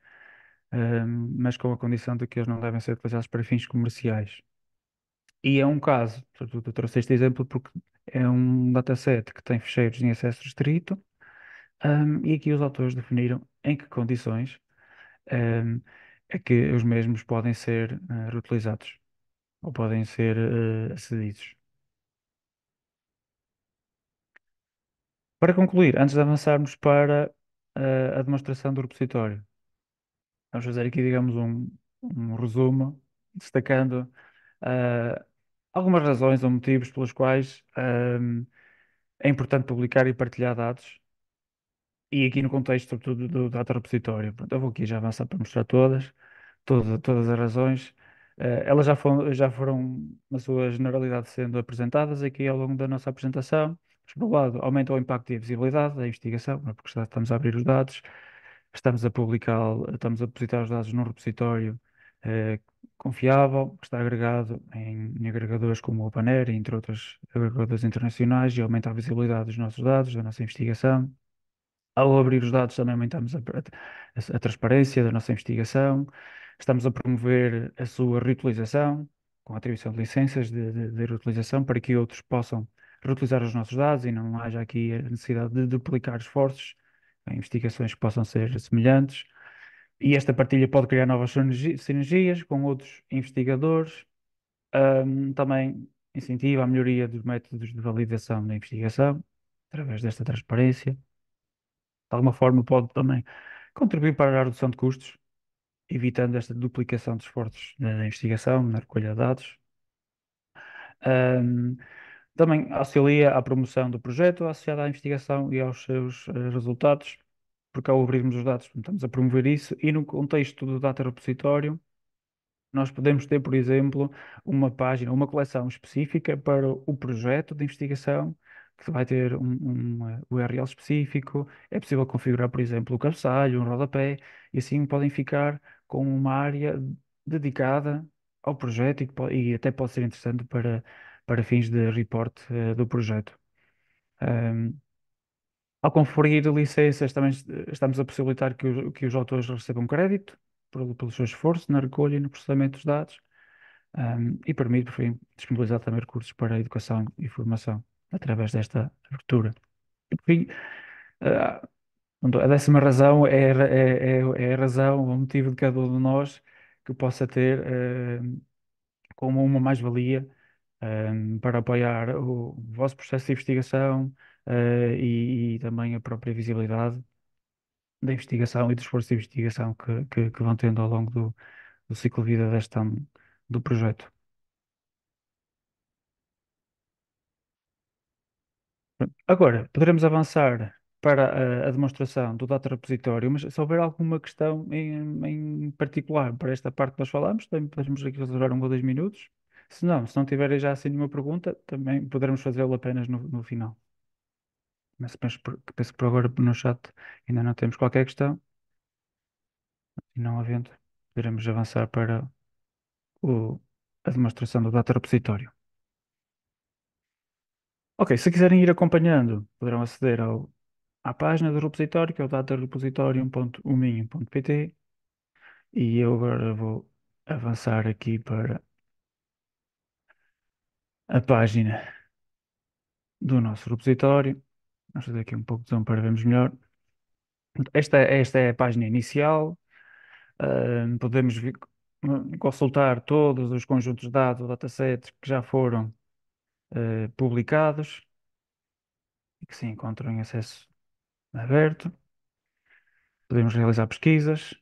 Speaker 1: hum, mas com a condição de que eles não devem ser utilizados para fins comerciais. E é um caso, eu trouxe este exemplo porque é um dataset que tem ficheiros em acesso restrito, hum, e aqui os autores definiram em que condições hum, é que os mesmos podem ser eh, reutilizados ou podem ser eh, acedidos. Para concluir, antes de avançarmos para eh, a demonstração do repositório, vamos fazer aqui, digamos, um, um resumo, destacando eh, algumas razões ou motivos pelos quais eh, é importante publicar e partilhar dados, e aqui no contexto, sobretudo, do data repositório. Pronto, eu vou aqui já avançar para mostrar todas, todas as razões. elas já foram, já foram, na sua generalidade, sendo apresentadas aqui ao longo da nossa apresentação. Por tipo, um lado, aumenta o impacto e a visibilidade da investigação, é? porque estamos a abrir os dados, estamos a publicar, estamos a depositar os dados num repositório eh, confiável, que está agregado em, em agregadores como o Paner, entre outros agregadores internacionais, e aumenta a visibilidade dos nossos dados, da nossa investigação. Ao abrir os dados, também aumentamos a, a, a transparência da nossa investigação, estamos a promover a sua reutilização, com a atribuição de licenças de, de, de reutilização, para que outros possam reutilizar os nossos dados e não haja aqui a necessidade de duplicar esforços em investigações que possam ser semelhantes. E esta partilha pode criar novas sinergias com outros investigadores. Um, também incentiva a melhoria dos métodos de validação da investigação através desta transparência. De alguma forma, pode também contribuir para a redução de custos, evitando esta duplicação de esforços na investigação, na recolha de dados. Um, também auxilia à promoção do projeto associado à investigação e aos seus eh, resultados, porque ao abrirmos os dados, estamos a promover isso. E no contexto do Data Repositório, nós podemos ter, por exemplo, uma página, uma coleção específica para o projeto de investigação, que vai ter um, um eh, URL específico. É possível configurar, por exemplo, o cabeçalho, um rodapé, e assim podem ficar com uma área dedicada ao projeto e, que, e até pode ser interessante para para fins de reporte uh, do projeto. Um, ao conferir licenças, também estamos a possibilitar que, o, que os autores recebam crédito pelo, pelo seu esforço na recolha e no processamento dos dados um, e permite, por fim, disponibilizar também recursos para a educação e formação através desta abertura. E, por fim, uh, a décima razão é, é, é, é, a razão, o motivo de cada um de nós que possa ter uh, como uma mais-valia Ehm, para apoiar o vosso processo de investigação uh, e, e, também a própria visibilidade da investigação e do esforço de investigação que, que, que vão tendo ao longo do, do ciclo de vida ano do projeto. Agora, poderemos avançar para a, a, demonstração do data repositório, mas se houver alguma questão em, em particular para esta parte que nós falamos, também podemos aqui reservar um ou dois minutos. Se não, se não tiverem já assim nenhuma pergunta, também poderemos fazê-lo apenas no, no final. Mas penso, por- penso que por agora no chat ainda não temos qualquer questão. E não havendo, poderemos avançar para o- a demonstração do data repositório. Ok, se quiserem ir acompanhando, poderão aceder ao- à página do repositório, que é o datarepositorium.uminho.pt, e eu agora vou avançar aqui para a página do nosso repositório. Vamos fazer aqui um pouco de zoom para vermos melhor. Esta, esta é a página inicial. Uh, podemos consultar todos os conjuntos de dados, datasets que já foram uh, publicados e que se encontram em acesso aberto. Podemos realizar pesquisas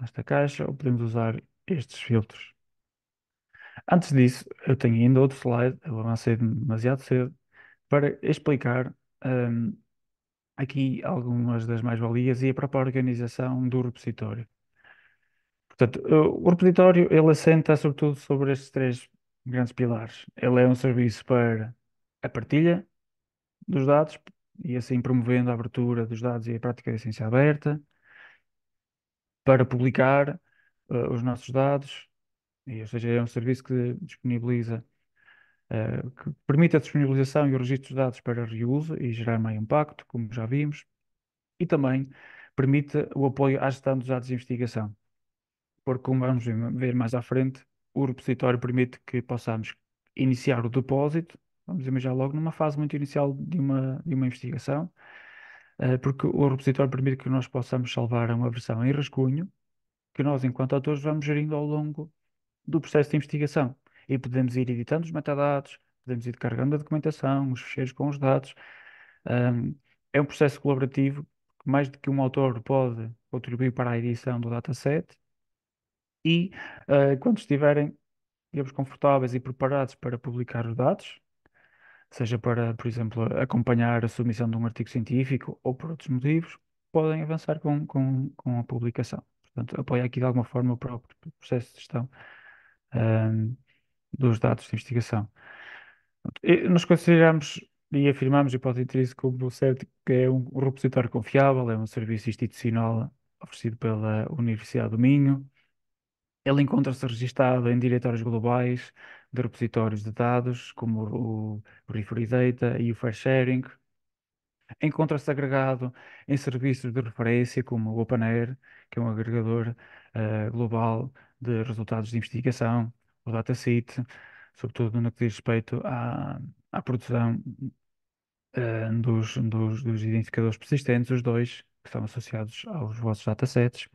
Speaker 1: nesta caixa ou podemos usar estes filtros. Antes disso, eu tenho ainda outro slide, eu avancei demasiado cedo, para explicar hum, aqui algumas das mais-valias e a própria organização do repositório. Portanto, o repositório ele assenta sobretudo sobre estes três grandes pilares. Ele é um serviço para a partilha dos dados e assim promovendo a abertura dos dados e a prática de ciência aberta, para publicar uh, os nossos dados, ou seja, é um serviço que disponibiliza, uh, que permite a disponibilização e o registro de dados para reuso e gerar maior impacto, como já vimos, e também permite o apoio à gestão dos dados de investigação, porque, como vamos ver mais à frente, o repositório permite que possamos iniciar o depósito, vamos imaginar logo numa fase muito inicial de uma, de uma investigação, eh, porque o repositório permite que nós possamos salvar uma versão em rascunho, que nós, enquanto autores, vamos gerindo ao longo do processo de investigação. E podemos ir editando os metadados, podemos ir carregando a documentação, os ficheiros com os dados. Um, é um processo colaborativo mais do que um autor pode contribuir para a edição do dataset e uh, quando estiverem digamos, confortáveis e preparados para publicar os dados, seja para, por exemplo, acompanhar a submissão de um artigo científico ou por outros motivos, podem avançar com, com, com a publicação. Portanto, apoia aqui de alguma forma o próprio processo de gestão dos dados de investigação. nós consideramos e afirmamos e pode ter isso como certo que é um repositório confiável, é um serviço institucional oferecido pela Universidade do Minho. Ele encontra-se registado em diretórios globais de repositórios de dados, como o Referee Data e o Fair Sharing. Encontra-se agregado em serviços de referência, como o OpenAir, que é um agregador eh, global de resultados de investigação, o dataset, sobretudo no que diz respeito à, à produção uh, dos, dos, dos, identificadores persistentes, os dois que estão associados aos vossos datasets.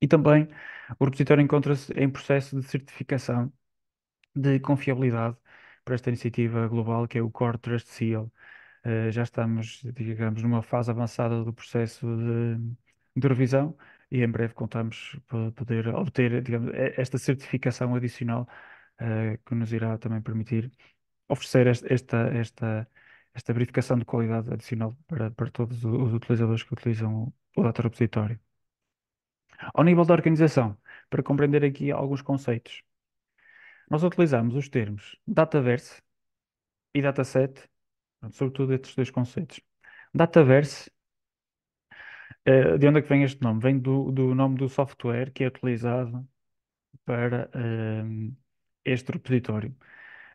Speaker 1: E também o repositório encontra-se em processo de certificação de confiabilidade para esta iniciativa global que é o Core Trust Seal. Uh, já estamos, digamos, numa fase avançada do processo de, de revisão, e em breve contamos poder obter, digamos, esta certificação adicional uh, que nos irá também permitir oferecer esta, esta, esta verificação de qualidade adicional para, para todos os utilizadores que utilizam o Data Repositório. Ao nível da organização, para compreender aqui alguns conceitos, nós utilizamos os termos Dataverse e Dataset, sobretudo estes dois conceitos. Dataverse eh, de onde é que vem este nome? Vem do, do nome do software que é utilizado para uh, este repositório.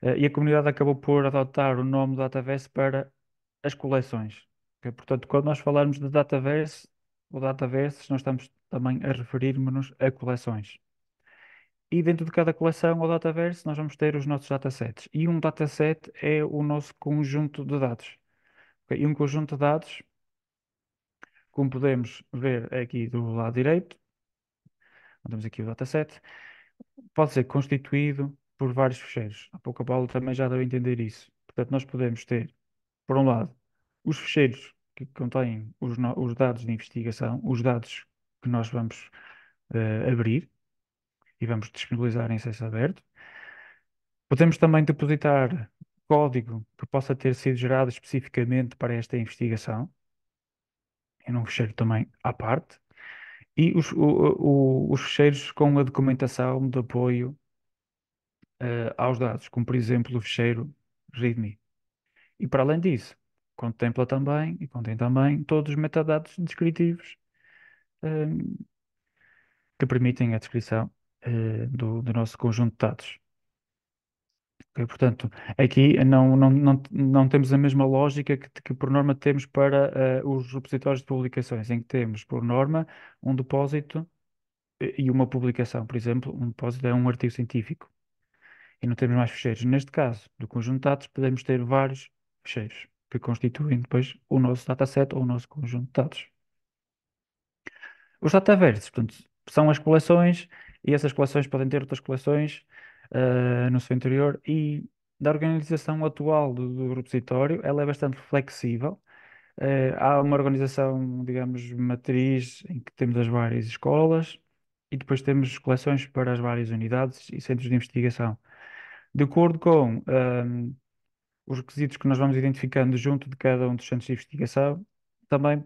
Speaker 1: Uh, e a comunidade acabou por adotar o nome Dataverse para as coleções. Okay? Portanto, quando nós falarmos de Dataverse, ou Dataverses, nós estamos também a referir nos a coleções. E dentro de cada coleção ou Dataverse, nós vamos ter os nossos datasets. E um dataset é o nosso conjunto de dados. Okay? E um conjunto de dados como podemos ver aqui do lado direito, temos aqui o dataset, pode ser constituído por vários ficheiros. Há pouco a Paula também já deu a entender isso. Portanto, nós podemos ter, por um lado, os ficheiros que contêm os, os dados de investigação, os dados que nós vamos uh, abrir e vamos disponibilizar em acesso aberto. Podemos também depositar código que possa ter sido gerado especificamente para esta investigação em um fecheiro também à parte, e os, o, o, os fecheiros com a documentação de apoio uh, aos dados, como por exemplo o fecheiro README. E para além disso, contempla também e contém também todos os metadados descritivos um, eh, que permitem a descrição uh, do, do nosso conjunto de dados portanto, aqui não, não, não, não temos a mesma lógica que, que por norma temos para eh, os repositórios de publicações, em que temos, por norma, um depósito eh, e uma publicação. Por exemplo, um depósito é um artigo científico e não temos mais ficheiros. Neste caso, do conjunto de dados, podemos ter vários ficheiros que constituem depois o nosso dataset ou o nosso conjunto de dados. Os dataverses, portanto, são as coleções e essas coleções podem ter outras coleções eh, no seu interior e da organização atual do, do repositório, ela é bastante flexível. Eh, há uma organização, digamos, matriz, em que temos as várias escolas e depois temos coleções para as várias unidades e centros de investigação. De acordo com ehm, os requisitos que nós vamos identificando junto de cada um dos centros de investigação, também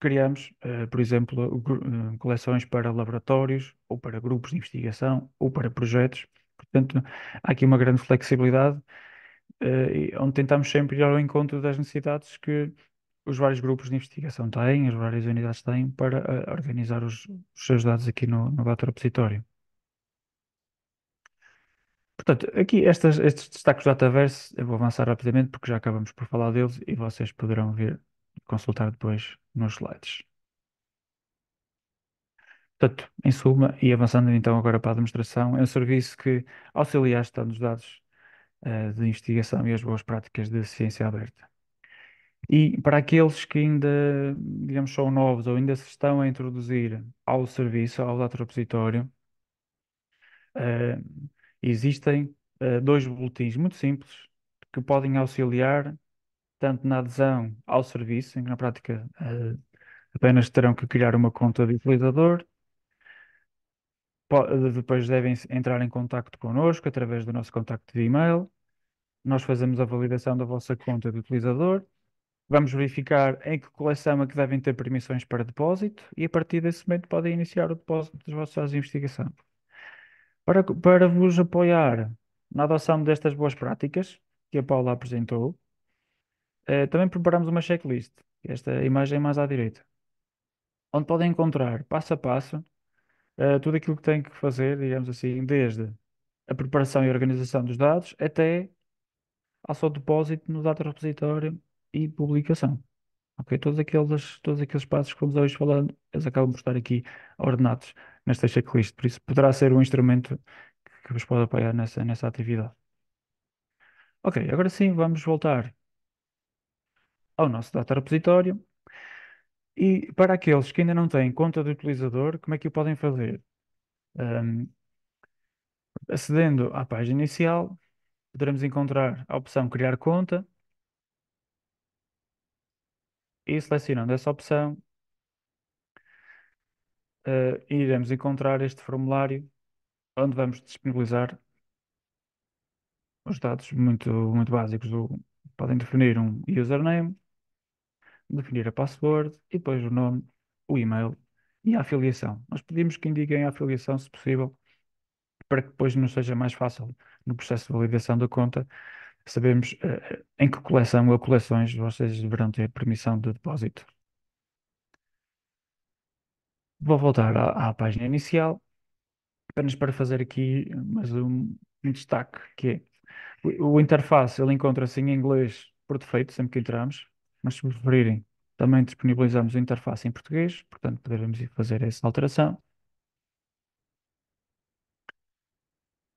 Speaker 1: criamos, eh, por exemplo, coleções para laboratórios ou para grupos de investigação ou para projetos Portanto, há aqui uma grande flexibilidade, uh, onde tentamos sempre ir ao encontro das necessidades que os vários grupos de investigação têm, as várias unidades têm, para uh, organizar os, os, seus dados aqui no, no Data Repositório. Portanto, aqui estas, estes destaques do Dataverse, eu vou avançar rapidamente porque já acabamos por falar deles e vocês poderão vir consultar depois nos slides. Portanto, em suma, e avançando então agora para a demonstração, é um serviço que auxilia a gestão dos dados uh, de investigação e as boas práticas de ciência aberta. E para aqueles que ainda, digamos, são novos ou ainda se estão a introduzir ao serviço, ao data repositório, uh, existem uh, dois boletins muito simples que podem auxiliar tanto na adesão ao serviço, em que na prática apenas terão que criar uma conta de utilizador, depois devem entrar em contato connosco através do nosso contacto de e-mail. Nós fazemos a validação da vossa conta de utilizador. Vamos verificar em que coleção é que devem ter permissões para depósito e a partir desse momento podem iniciar o depósito das vossas investigações. Para, para vos apoiar na adoção destas boas práticas que a Paula apresentou, eh, também preparamos uma checklist, esta imagem mais à direita, onde podem encontrar passo a passo eh, tudo aquilo que tem que fazer, digamos assim, desde a preparação e organização dos dados até ao seu depósito no data repositório e publicação. Ok? Todos aqueles, todos aqueles passos que fomos hoje falando, eles acabam por estar aqui ordenados nesta checklist, por isso poderá ser um instrumento que, que vos pode apoiar nessa, nessa atividade. Ok, agora sim vamos voltar ao nosso data repositório e para aqueles que ainda não têm conta de utilizador, como é que o podem fazer? Um, acedendo à página inicial, poderemos encontrar a opção Criar conta e selecionando essa opção, uh, iremos encontrar este formulário onde vamos disponibilizar os dados muito, muito básicos. Do, podem definir um username, definir a password e depois o nome, o e-mail e a afiliação. Nós pedimos que indiquem a afiliação, se possível, para que depois nos seja mais fácil no processo de validação da conta. Sabemos uh, em que coleção ou coleções vocês deverão ter permissão de depósito. Vou voltar à, à página inicial, apenas para fazer aqui mais um, um destaque, que é o, o interface, ele encontra-se em inglês por defeito, sempre que entramos, mas se preferirem, também disponibilizamos a interface em português, portanto poderemos fazer essa alteração.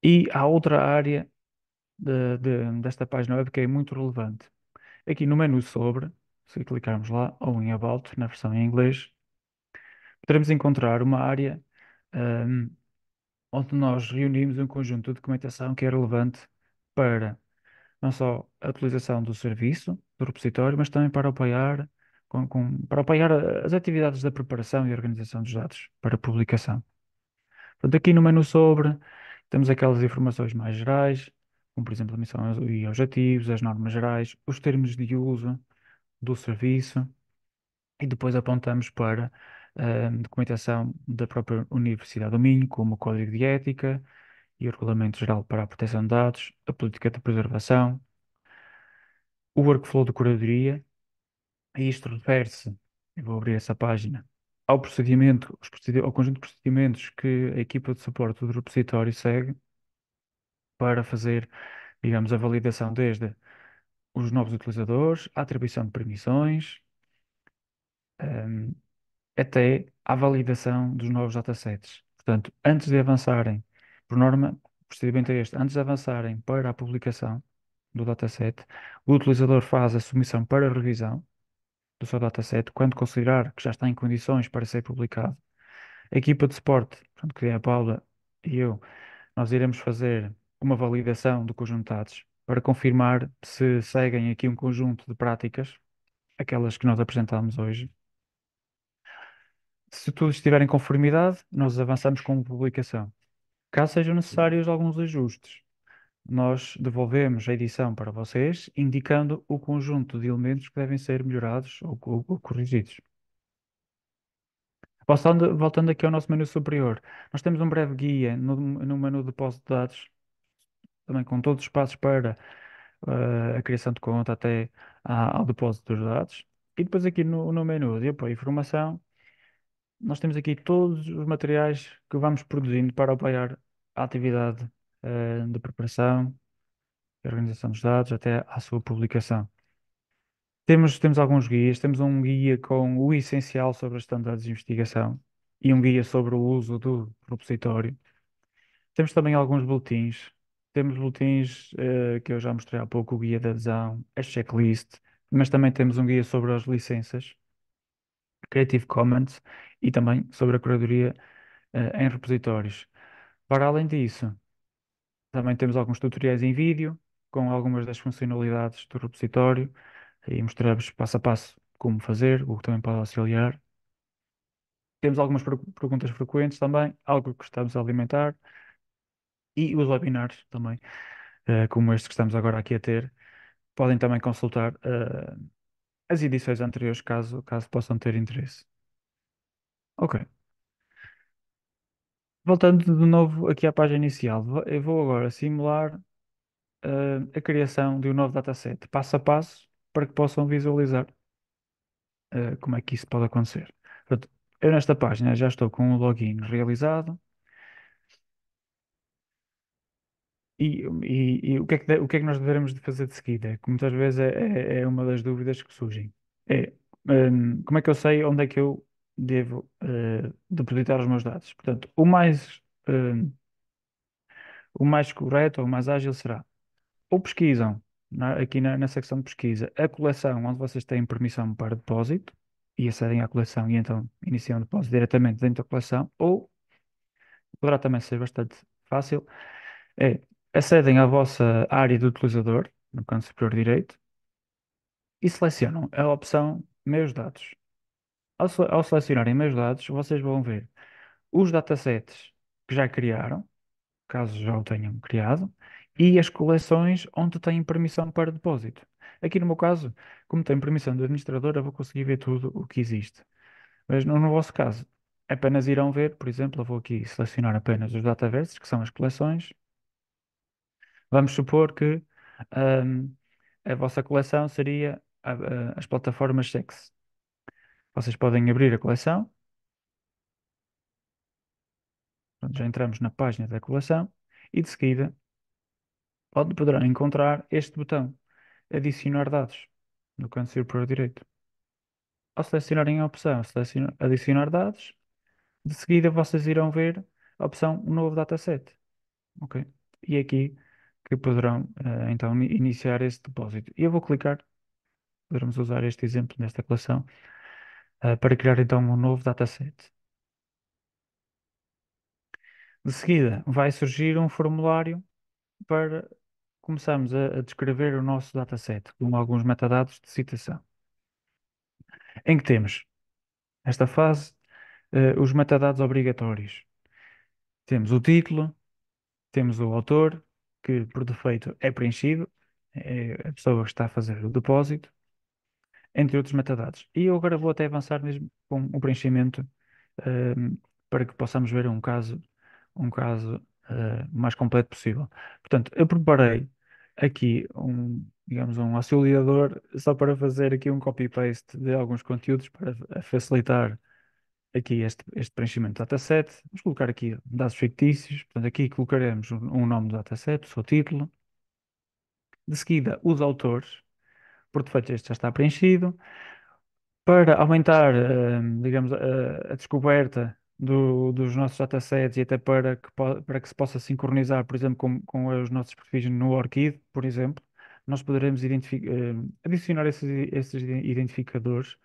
Speaker 1: E há outra área de, de, desta página web que é muito relevante. Aqui no menu sobre, se clicarmos lá, ou em About, na versão em inglês, poderemos encontrar uma área um, onde nós reunimos um conjunto de documentação que é relevante para não só a utilização do serviço, do repositório, mas também para apoiar, com, com, para apoiar as atividades da preparação e organização dos dados para publicação. Portanto, aqui no menu sobre, temos aquelas informações mais gerais, como por exemplo a missão e objetivos, as normas gerais, os termos de uso do serviço, e depois apontamos para a uh, eh, documentação da própria Universidade do Minho, como o Código de Ética e o Regulamento Geral para a Proteção de Dados, a Política de Preservação, o workflow de curadoria, e isto refere-se, eu vou abrir essa página, ao procedimento, ao conjunto de procedimentos que a equipa de suporte do repositório segue para fazer, digamos, a validação desde os novos utilizadores, a atribuição de permissões, um, até à validação dos novos datasets. Portanto, antes de avançarem, por norma, o procedimento é este, antes de avançarem para a publicação, do dataset, o utilizador faz a submissão para revisão do seu dataset quando considerar que já está em condições para ser publicado. A equipa de suporte, portanto, que é a Paula e eu, nós iremos fazer uma validação do conjunto de dados para confirmar se seguem aqui um conjunto de práticas, aquelas que nós apresentámos hoje. Se tudo estiver em conformidade, nós avançamos com a publicação. Caso sejam necessários alguns ajustes, nós devolvemos a edição para vocês, indicando o conjunto de elementos que devem ser melhorados ou, ou, ou corrigidos. Voltando, voltando, aqui ao nosso menu superior, nós temos um breve guia no, no menu de depósito de dados, também com todos os passos para uh, a criação de conta até à, ao depósito dos dados. E depois aqui no, no menu de apoio e formação, nós temos aqui todos os materiais que vamos produzindo para apoiar a atividade eh, de da preparação e organização dos dados até à sua publicação. Temos, temos alguns guias, temos um guia com o essencial sobre as estándares de investigação e um guia sobre o uso do repositório. Temos também alguns boletins. Temos boletins uh, eh, que eu já mostrei há pouco, o guia de adesão, a checklist, mas também temos um guia sobre as licenças, Creative Commons e também sobre a curadoria uh, em repositórios. Para além disso, também temos alguns tutoriais em vídeo com algumas das funcionalidades do repositório e mostramos passo a passo como fazer, o que também pode auxiliar. Temos algumas perguntas frequentes também, algo que estamos a alimentar e os webinars também, eh, como este que estamos agora aqui a ter. Podem também consultar eh, as edições anteriores caso, caso possam ter interesse. Ok. Voltando de novo aqui à página inicial, eu vou agora simular eh, a criação de um novo dataset, passo a passo, para que possam visualizar eh, como é que isso pode acontecer. Portanto, eu nesta página já estou com o login realizado e, e- e o que é que, de- o que é que nós devemos de fazer de seguida? Que muitas vezes é, é- é uma das dúvidas que surgem. É, hum, como é que eu sei onde é que eu devo uh, depositar os meus dados. Portanto, o mais, uh, o mais correto ou o mais ágil será ou pesquisam na, aqui na, na secção de pesquisa a coleção onde vocês têm permissão para depósito e acedem à coleção e então iniciam o depósito diretamente dentro da coleção ou poderá também ser bastante fácil é acedem à vossa área do utilizador no canto superior direito e selecionam a opção meus dados ao, ao selecionarem meus dados, vocês vão ver os datasets que já criaram, caso já o tenham criado, e as coleções onde têm permissão para depósito. Aqui no meu caso, como tenho permissão de administrador, eu vou conseguir ver tudo o que existe. Mas no, no vosso caso, apenas irão ver, por exemplo, eu vou aqui selecionar apenas os dataverses, que são as coleções. Vamos supor que hum, a vossa coleção seria a- ah, a- ah, as plataformas SEX. Vocês podem abrir a coleção. Pronto, já entramos na página da coleção e de seguida poderão encontrar este botão Adicionar dados no canto superior direito. Ao selecionarem a opção selecionar, Adicionar dados, de seguida vocês irão ver a opção Novo dataset. Okay? E é aqui que poderão uh, então iniciar esse depósito. E eu vou clicar, poderemos usar este exemplo nesta coleção, eh, para criar então um novo dataset. De seguida, vai surgir um formulário para começarmos a, a descrever o nosso dataset com alguns metadados de citação. Em que temos, nesta fase, uh, os metadados obrigatórios. Temos o título, temos o autor, que por defeito é preenchido, é a pessoa que está a fazer o depósito entre outros metadados. E eu agora vou até avançar mesmo com o preenchimento ehm, para que possamos ver um caso, um caso uh, mais completo possível. Portanto, eu preparei aqui um, digamos, um auxiliador só para fazer aqui um copy-paste de alguns conteúdos para facilitar aqui este, este preenchimento do dataset. Vamos colocar aqui dados fictícios. Portanto, aqui colocaremos o um, um nome do dataset, o seu título. De seguida, os autores por defeito este já está preenchido. Para aumentar, uh, digamos, uh, a descoberta do, dos nossos datasets e até para que, para que se possa sincronizar, por exemplo, com, com os nossos perfis no ORCID, por exemplo, nós poderemos hum, adicionar esses, esses identificadores.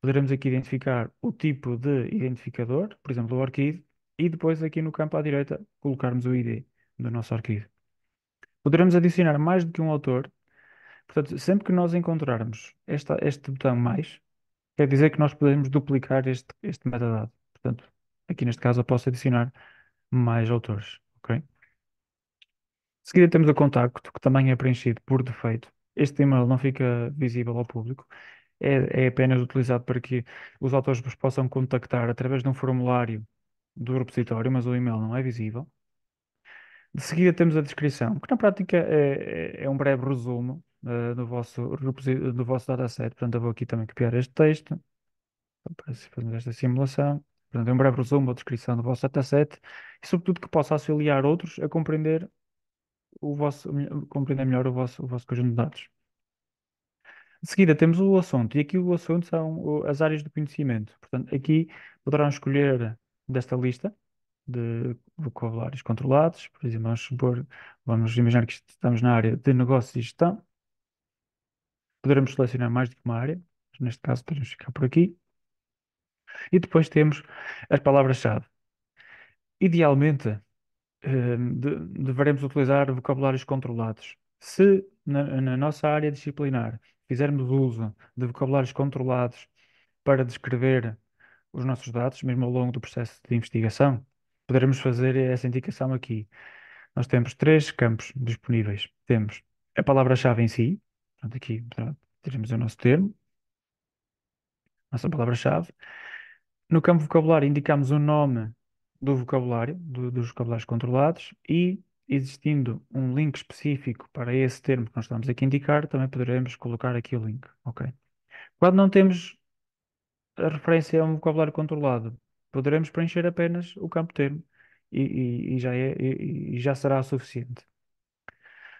Speaker 1: Poderemos aqui identificar o tipo de identificador, por exemplo, do ORCID, e depois aqui no campo à direita colocarmos o ID do nosso arquivo. Poderemos adicionar mais do que um autor, Portanto, sempre que nós encontrarmos esta, este botão mais, quer dizer que nós podemos duplicar este, este metadado. Portanto, aqui neste caso eu posso adicionar mais autores. Okay? Seguida temos o contacto, que também é preenchido por defeito. Este e-mail não fica visível ao público. É, é apenas utilizado para que os autores vos possam contactar através de um formulário do repositório, mas o e-mail não é visível. De seguida temos a descrição, que na prática é, é, é um breve resumo uh, no vosso, no vosso dataset. Portanto, eu vou aqui também copiar este texto para fazer esta simulação. Portanto, um breve resumo ou descrição do vosso dataset e, sobretudo, que possa auxiliar outros a compreender, o vosso, compreender melhor o vosso, o vosso conjunto de dados. De seguida temos o assunto, e aqui o assunto são as áreas do conhecimento. Portanto, aqui poderão escolher desta lista de vocabulários controlados, por exemplo, vamos, supor, vamos imaginar que estamos na área de negócios e gestão, Poderemos selecionar mais do que uma área, mas neste caso podemos ficar por aqui. E depois temos as palavras-chave. Idealmente, devemos de, deveremos utilizar vocabulários controlados. Se na, na nossa área disciplinar fizermos uso de vocabulários controlados para descrever os nossos dados, mesmo ao longo do processo de investigação, poderemos fazer essa indicação aqui. Nós temos três campos disponíveis. Temos a palavra-chave em si, Pronto, aqui teremos o nosso termo, nossa palavra-chave. No campo vocabulário indicamos o nome do vocabulário, do, dos vocabulários controlados e existindo um link específico para esse termo que nós estamos aqui a indicar, também poderemos colocar aqui o link, ok? Quando não temos a referência a um vocabulário controlado, poderemos preencher apenas o campo termo e, e, e já, é, e, já será suficiente.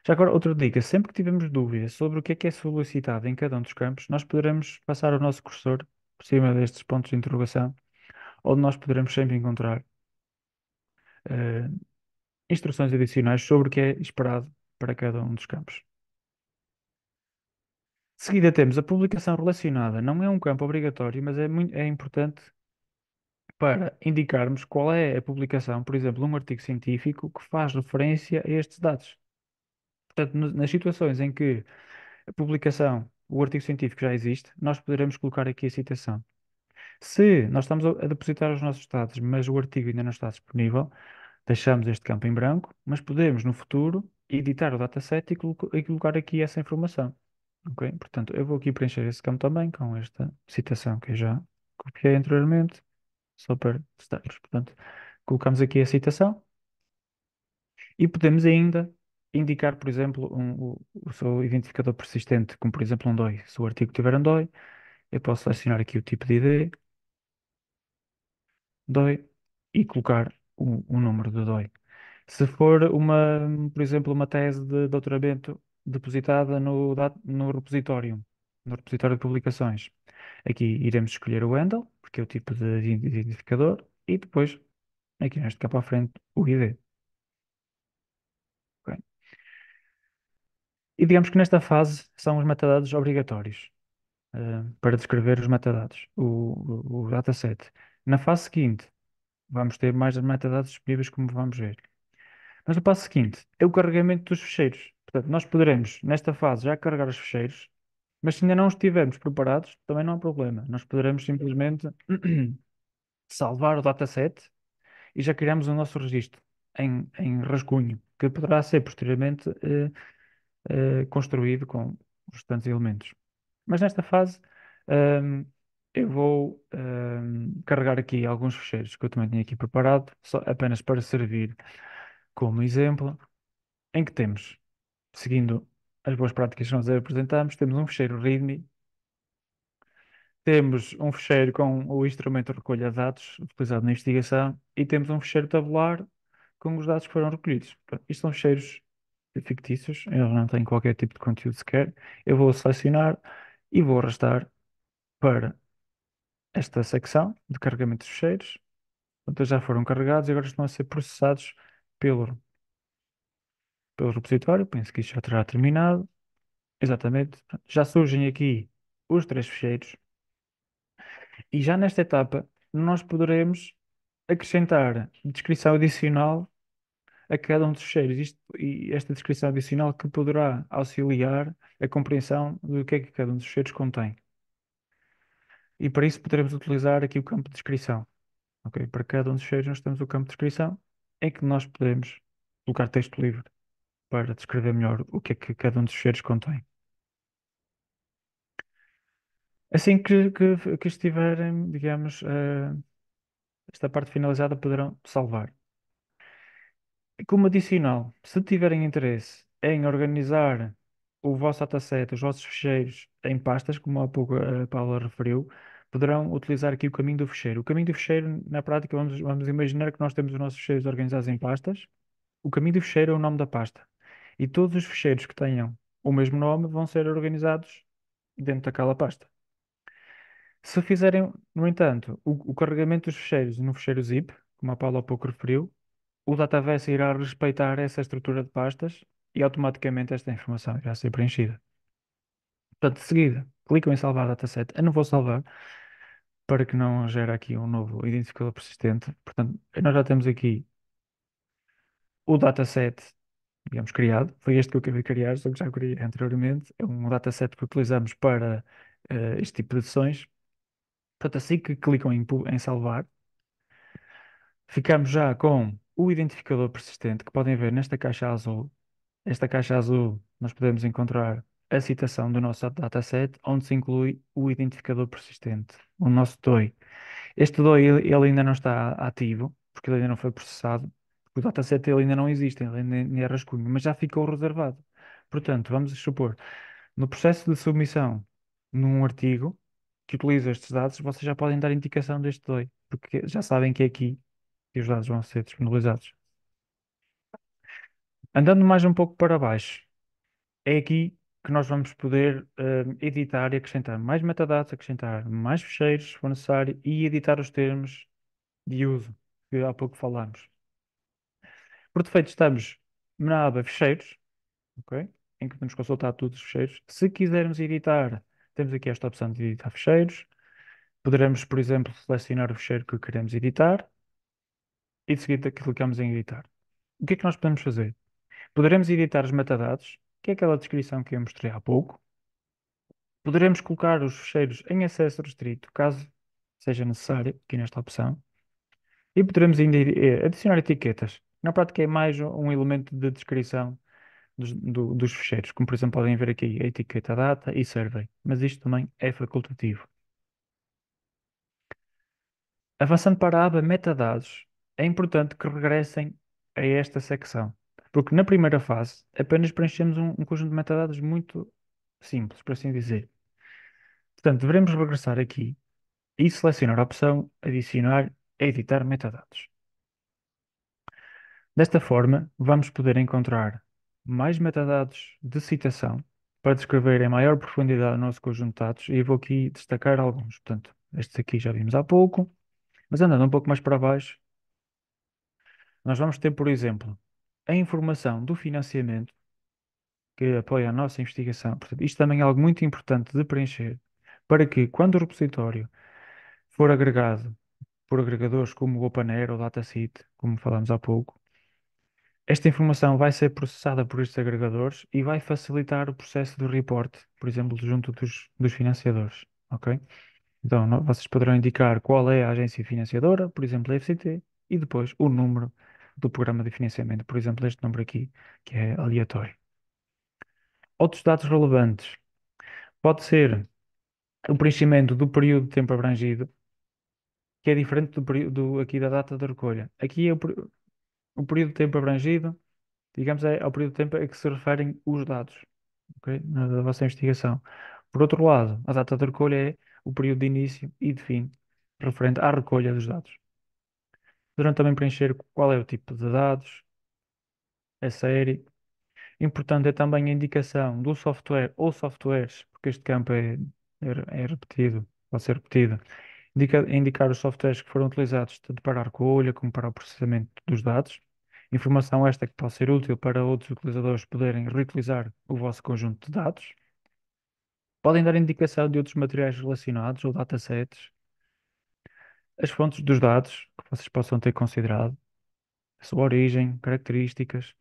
Speaker 1: Já agora, outra dica: sempre que tivermos dúvidas sobre o que é que é solicitado em cada um dos campos, nós poderemos passar o nosso cursor por cima destes pontos de interrogação, onde nós poderemos sempre encontrar uh, instruções adicionais sobre o que é esperado para cada um dos campos. De seguida temos a publicação relacionada. Não é um campo obrigatório, mas é, muito, é importante para indicarmos qual é a publicação, por exemplo, um artigo científico que faz referência a estes dados. Portanto, nas situações em que a publicação, o artigo científico já existe, nós poderemos colocar aqui a citação. Se nós estamos a depositar os nossos dados, mas o artigo ainda não está disponível, deixamos este campo em branco, mas podemos no futuro editar o dataset e, colo- e colocar aqui essa informação. Portanto, eu vou aqui preencher esse campo também com esta citação que eu já copiei anteriormente, só para testarmos. Portanto, colocamos aqui a citação e podemos ainda indicar, por exemplo, um, o, o seu identificador persistente, como por exemplo um DOI. Se o artigo tiver um DOI, eu posso selecionar aqui o tipo de ID, DOI, e colocar o, o número do DOI. Se for uma, por exemplo, uma tese de doutoramento depositada no, no repositório, no repositório de publicações, aqui iremos escolher o handle, porque é o tipo de identificador, e depois, aqui neste campo à frente, o ID. E digamos que nesta fase são os metadados obrigatórios uh, para descrever os metadados, o, o, o, dataset. Na fase seguinte, vamos ter mais metadados disponíveis, como vamos ver. Mas no passo seguinte é o carregamento dos fecheiros. Portanto, nós poderemos, nesta fase, já carregar os fecheiros, mas se ainda não estivermos preparados, também não há problema. Nós poderemos simplesmente *clears throat* salvar o dataset e já criamos o nosso registro em, em rascunho, que poderá ser posteriormente. Uh, eh, construído com os tantos elementos. Mas nesta fase, um, ehm, eu vou um, ehm, carregar aqui alguns fecheiros que eu também tinha aqui preparado, só, apenas para servir como exemplo, em que temos, seguindo as boas práticas que nós apresentamos, temos um fecheiro README, temos um fecheiro com o instrumento de recolha de dados utilizado na investigação e temos um fecheiro tabular com os dados que foram recolhidos. isto são fecheiros fictícios, eles não têm qualquer tipo de conteúdo sequer. Eu vou selecionar e vou arrastar para esta secção de carregamento de fecheiros. Portanto, já foram carregados e agora estão a ser processados pelo, pelo repositório. Penso que isto já terá terminado. Exatamente. Já surgem aqui os três fecheiros. E já nesta etapa, nós poderemos acrescentar descrição adicional a cada um dos cheiros. Isto, e esta descrição adicional que poderá auxiliar a compreensão do que é que cada um dos cheiros contém. E para isso poderemos utilizar aqui o campo de descrição. Okay? Para cada um dos cheiros nós temos o campo de descrição em que nós podemos colocar texto livre para descrever melhor o que é que cada um dos cheiros contém. Assim que, que, que estiverem, digamos, uh, esta parte finalizada, poderão salvar. Como adicional, se tiverem interesse em organizar o vosso dataset, os vossos ficheiros em pastas, como há pouco a Paula referiu, poderão utilizar aqui o caminho do ficheiro. O caminho do ficheiro, na prática, vamos, vamos imaginar que nós temos os nossos ficheiros organizados em pastas. O caminho do ficheiro é o nome da pasta. E todos os ficheiros que tenham o mesmo nome vão ser organizados dentro daquela pasta. Se fizerem, no entanto, o, o carregamento dos ficheiros no ficheiro zip, como a Paula há pouco referiu, o Dataverse irá respeitar essa estrutura de pastas e automaticamente esta informação irá ser preenchida. Portanto, de seguida, clicam em salvar dataset. Eu não vou salvar para que não gere aqui um novo identificador persistente. Portanto, nós já temos aqui o dataset, digamos, criado. Foi este que eu acabei de criar, só que já criei anteriormente. É um dataset que utilizamos para uh, este tipo de sessões. Portanto, assim que clicam em, em salvar, ficamos já com o identificador persistente que podem ver nesta caixa azul. Esta caixa azul nós podemos encontrar a citação do nosso dataset, onde se inclui o identificador persistente, o nosso DOI. Este DOI ele ainda não está ativo, porque ele ainda não foi processado, o dataset ele ainda não existe, ele ainda é rascunho, mas já ficou reservado. Portanto, vamos supor, no processo de submissão num artigo que utiliza estes dados, vocês já podem dar indicação deste DOI, porque já sabem que é aqui e os dados vão ser disponibilizados. Andando mais um pouco para baixo, é aqui que nós vamos poder uh, editar e acrescentar mais metadados, acrescentar mais ficheiros, se for necessário, e editar os termos de uso que há pouco falámos. Por defeito, estamos na aba Ficheiros, okay? em que podemos consultar todos os ficheiros. Se quisermos editar, temos aqui esta opção de editar ficheiros. Poderemos, por exemplo, selecionar o ficheiro que queremos editar e de seguida clicamos em editar. O que é que nós podemos fazer? Poderemos editar os metadados, que é aquela descrição que eu mostrei há pouco. Poderemos colocar os fecheiros em acesso restrito, caso seja necessário, aqui nesta opção. E poderemos ainda eh, adicionar etiquetas. Na prática é mais um elemento de descrição dos, do, dos fecheiros, como por exemplo podem ver aqui a etiqueta data e survey, mas isto também é facultativo. Avançando para a aba metadados, é importante que regressem a esta secção. Porque na primeira fase apenas preenchemos um, um conjunto de metadados muito simples, por assim dizer. Portanto, devemos regressar aqui e selecionar a opção Adicionar e Editar Metadados. Desta forma, vamos poder encontrar mais metadados de citação para descrever em maior profundidade o nosso conjunto de dados e vou aqui destacar alguns. Portanto, estes aqui já vimos há pouco, mas andando um pouco mais para baixo, nós vamos ter, por exemplo, a informação do financiamento que apoia a nossa investigação. Portanto, isto também é algo muito importante de preencher para que, quando o repositório for agregado por agregadores como o OpenAir ou o DataSeat, como falámos há pouco, esta informação vai ser processada por estes agregadores e vai facilitar o processo do report, por exemplo, junto dos, dos financiadores. Ok? Então, vocês poderão indicar qual é a agência financiadora, por exemplo, a FCT, e depois o número do programa de financiamento. Por exemplo, este número aqui, que é aleatório. Outros dados relevantes. Pode ser o preenchimento do período de tempo abrangido, que é diferente do, período, aqui da data de recolha. Aqui é o, o período de tempo abrangido, digamos, é o período de tempo a que se referem os dados okay? na, da vossa investigação. Por outro lado, a data de recolha é o período de início e de fim, referente à recolha dos dados. Poderão também preencher qual é o tipo de dados, a série. Importante é também a indicação do software ou softwares, porque este campo é, é, é repetido, pode ser repetido. Indica, indicar os softwares que foram utilizados tanto para a recolha como para o processamento dos dados. Informação esta que pode ser útil para outros utilizadores poderem reutilizar o vosso conjunto de dados. Podem dar indicação de outros materiais relacionados ou datasets. As fontes dos dados, vocês possam ter considerado a sua origem, características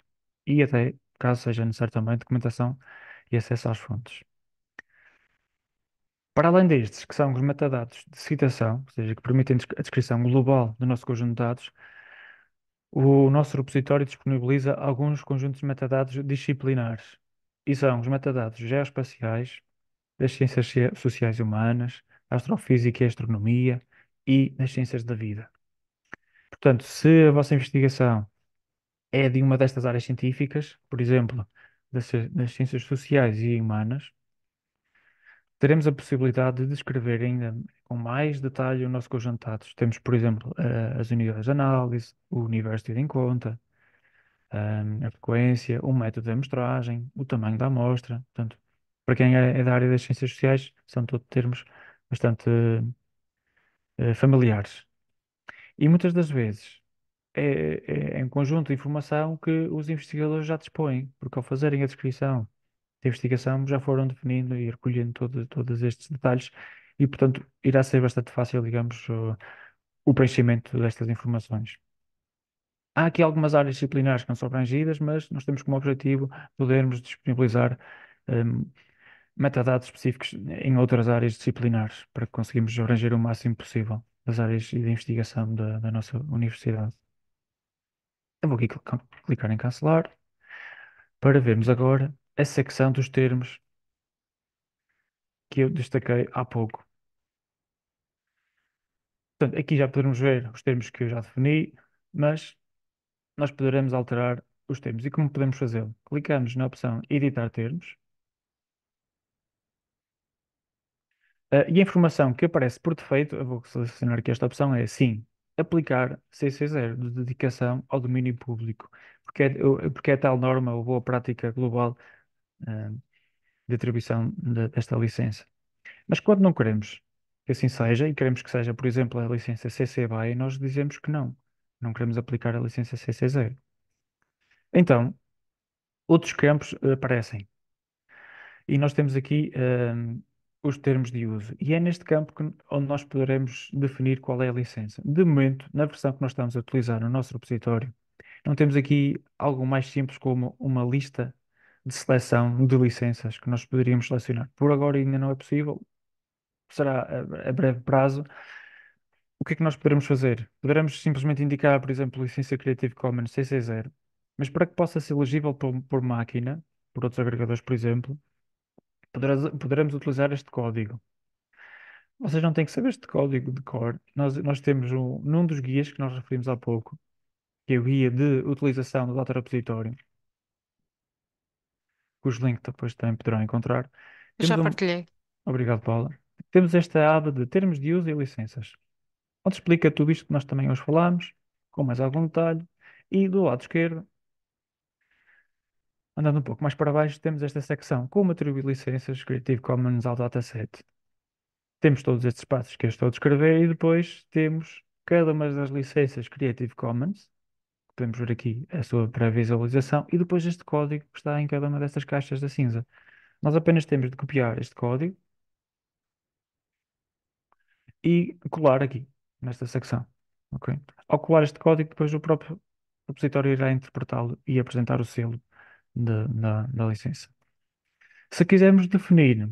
Speaker 1: e até, caso seja necessário também, documentação e acesso às fontes. Para além destes, que são os metadados de citação, ou seja, que permitem a descrição global do nosso conjunto de dados, o nosso repositório disponibiliza alguns conjuntos de metadados disciplinares, e são os metadados geoespaciais, das ciências sociais e humanas, astrofísica e astronomia e das ciências da vida. Portanto, se a vossa investigação é de uma destas áreas científicas, por exemplo, das, das ciências sociais e humanas, teremos a possibilidade de descrever ainda com mais detalhe o nosso conjunto de dados. Temos, por exemplo, as unidades de análise, o universo tido em conta, hum, a frequência, o método de amostragem, o tamanho da amostra. Portanto, para quem é, é da área das ciências sociais, são todos termos bastante eh, familiares. E muitas das vezes é, é, é conjunto de informação que os investigadores já dispõem, porque ao fazerem a descrição da investigação já foram definindo e recolhendo todo, todos estes detalhes e, portanto, irá ser bastante fácil, digamos, o, o preenchimento destas informações. Há aqui algumas áreas disciplinares que não são abrangidas, mas nós temos como objetivo podermos disponibilizar um, metadados específicos em outras áreas disciplinares para que conseguimos abranger o máximo possível das áreas de investigação da, da nossa universidade. Eu então vou aqui clicar em cancelar para vermos agora a secção dos termos que eu destaquei há pouco. Portanto, aqui já podemos ver os termos que eu já defini, mas nós poderemos alterar os termos. E como podemos fazê-lo? Clicamos na opção Editar Termos Uh, e a informação que aparece por defeito, eu vou selecionar aqui esta opção, é sim, aplicar CC0 de dedicação ao domínio público, porque é, porque é tal norma ou boa prática global uh, de atribuição de, desta licença. Mas quando não queremos que assim seja, e queremos que seja, por exemplo, a licença CC BY, nós dizemos que não, não queremos aplicar a licença CC0. Então, outros campos ah, aparecem. E nós temos aqui uh, os termos de uso. E é neste campo que, onde nós poderemos definir qual é a licença. De momento, na versão que nós estamos a utilizar no nosso repositório, não temos aqui algo mais simples como uma lista de seleção de licenças que nós poderíamos selecionar. Por agora ainda não é possível, será a, breve prazo. O que é que nós poderemos fazer? Poderemos simplesmente indicar, por exemplo, licença Creative Commons CC0, mas para que possa ser legível por, por máquina, por outros agregadores, por exemplo, poderás, poderemos utilizar este código. Vocês não têm que saber este código de cor. Nós, nós temos um, num dos guias que nós referimos há pouco, que é o guia de utilização do Data Repositório, cujo link depois também poderão encontrar. Eu já um... partilhei. Obrigado, Paula. Temos esta aba de termos de uso e licenças, onde explica tudo isto que nós também hoje falámos, com mais algum detalhe, e do lado esquerdo Andando um pouco mais para baixo, temos esta secção como atribuir licenças Creative Commons ao dataset. Temos todos estes espaços que eu estou a descrever e depois temos cada uma das licenças Creative Commons, podemos ver aqui a sua pré-visualização, e depois este código que está em cada uma destas caixas da cinza. Nós apenas temos de copiar este código e colar aqui, nesta secção. Okay? Ao colar este código, depois o próprio repositório irá interpretá-lo e apresentar o selo da, da, da licença. Se quisermos definir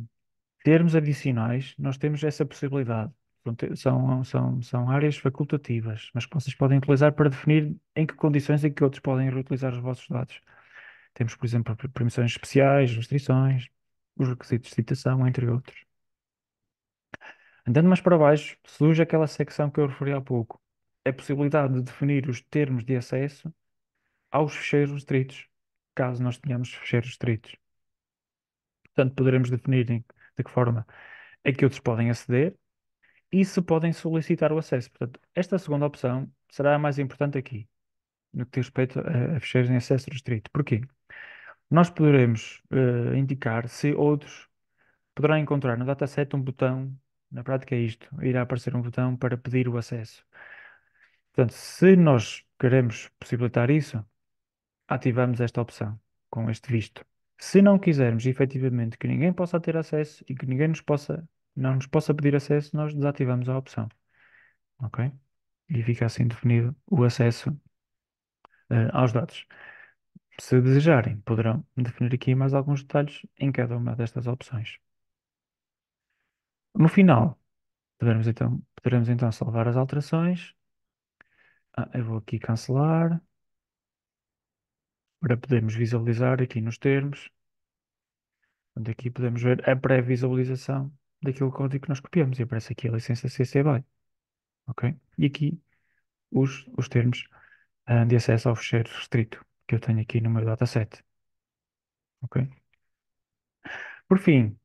Speaker 1: termos adicionais, nós temos essa possibilidade. São, são, são áreas facultativas, mas que vocês podem utilizar para definir em que condições é que outros podem reutilizar os vossos dados. Temos, por exemplo, permissões especiais, restrições, os requisitos de citação, entre outros. Andando mais para baixo, surge aquela secção que eu referi há pouco, a possibilidade de definir os termos de acesso aos fecheiros restritos, caso nós tenhamos fecheiros restritos. Portanto, poderemos definir de que forma é que outros podem aceder e se podem solicitar o acesso. Portanto, esta segunda opção será a mais importante aqui, no que diz respeito a, a fecheiros em acesso restrito. Porquê? Nós poderemos uh, indicar se outros poderão encontrar no dataset um botão, na prática é isto, irá aparecer um botão para pedir o acesso. Portanto, se nós queremos possibilitar isso, ativamos esta opção com este visto. Se não quisermos efetivamente que ninguém possa ter acesso e que ninguém nos possa, não nos possa pedir acesso, nós desativamos a opção. Ok? E fica assim definido o acesso uh, aos dados. Se desejarem, poderão definir aqui mais alguns detalhes em cada uma destas opções. No final, poderemos então, poderemos então salvar as alterações. Ah, eu vou aqui cancelar para podermos visualizar aqui nos termos. onde aqui podemos ver a pré-visualização daquele código que nós copiamos e aparece aqui a licença CC BY. Ok? E aqui os, os termos uh, de acesso ao fecheiro restrito que eu tenho aqui no meu dataset. Ok? Por fim,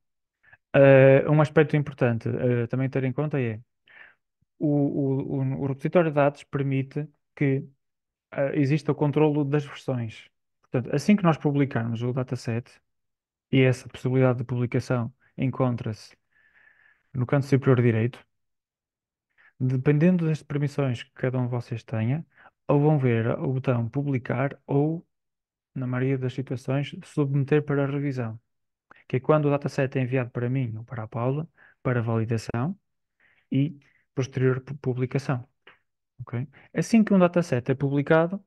Speaker 1: uh, um aspecto importante uh, também ter em conta é o, o, o, o repositório de dados permite que exista o controlo das versões Portanto, assim que nós publicarmos o dataset, e essa possibilidade de publicação encontra-se no canto superior direito, dependendo das permissões que cada um de vocês tenha, ou vão ver o botão publicar ou, na maioria das situações, submeter para revisão, que é quando o dataset é enviado para mim ou para a Paula, para validação e posterior publicação. Okay? Assim que um dataset é publicado,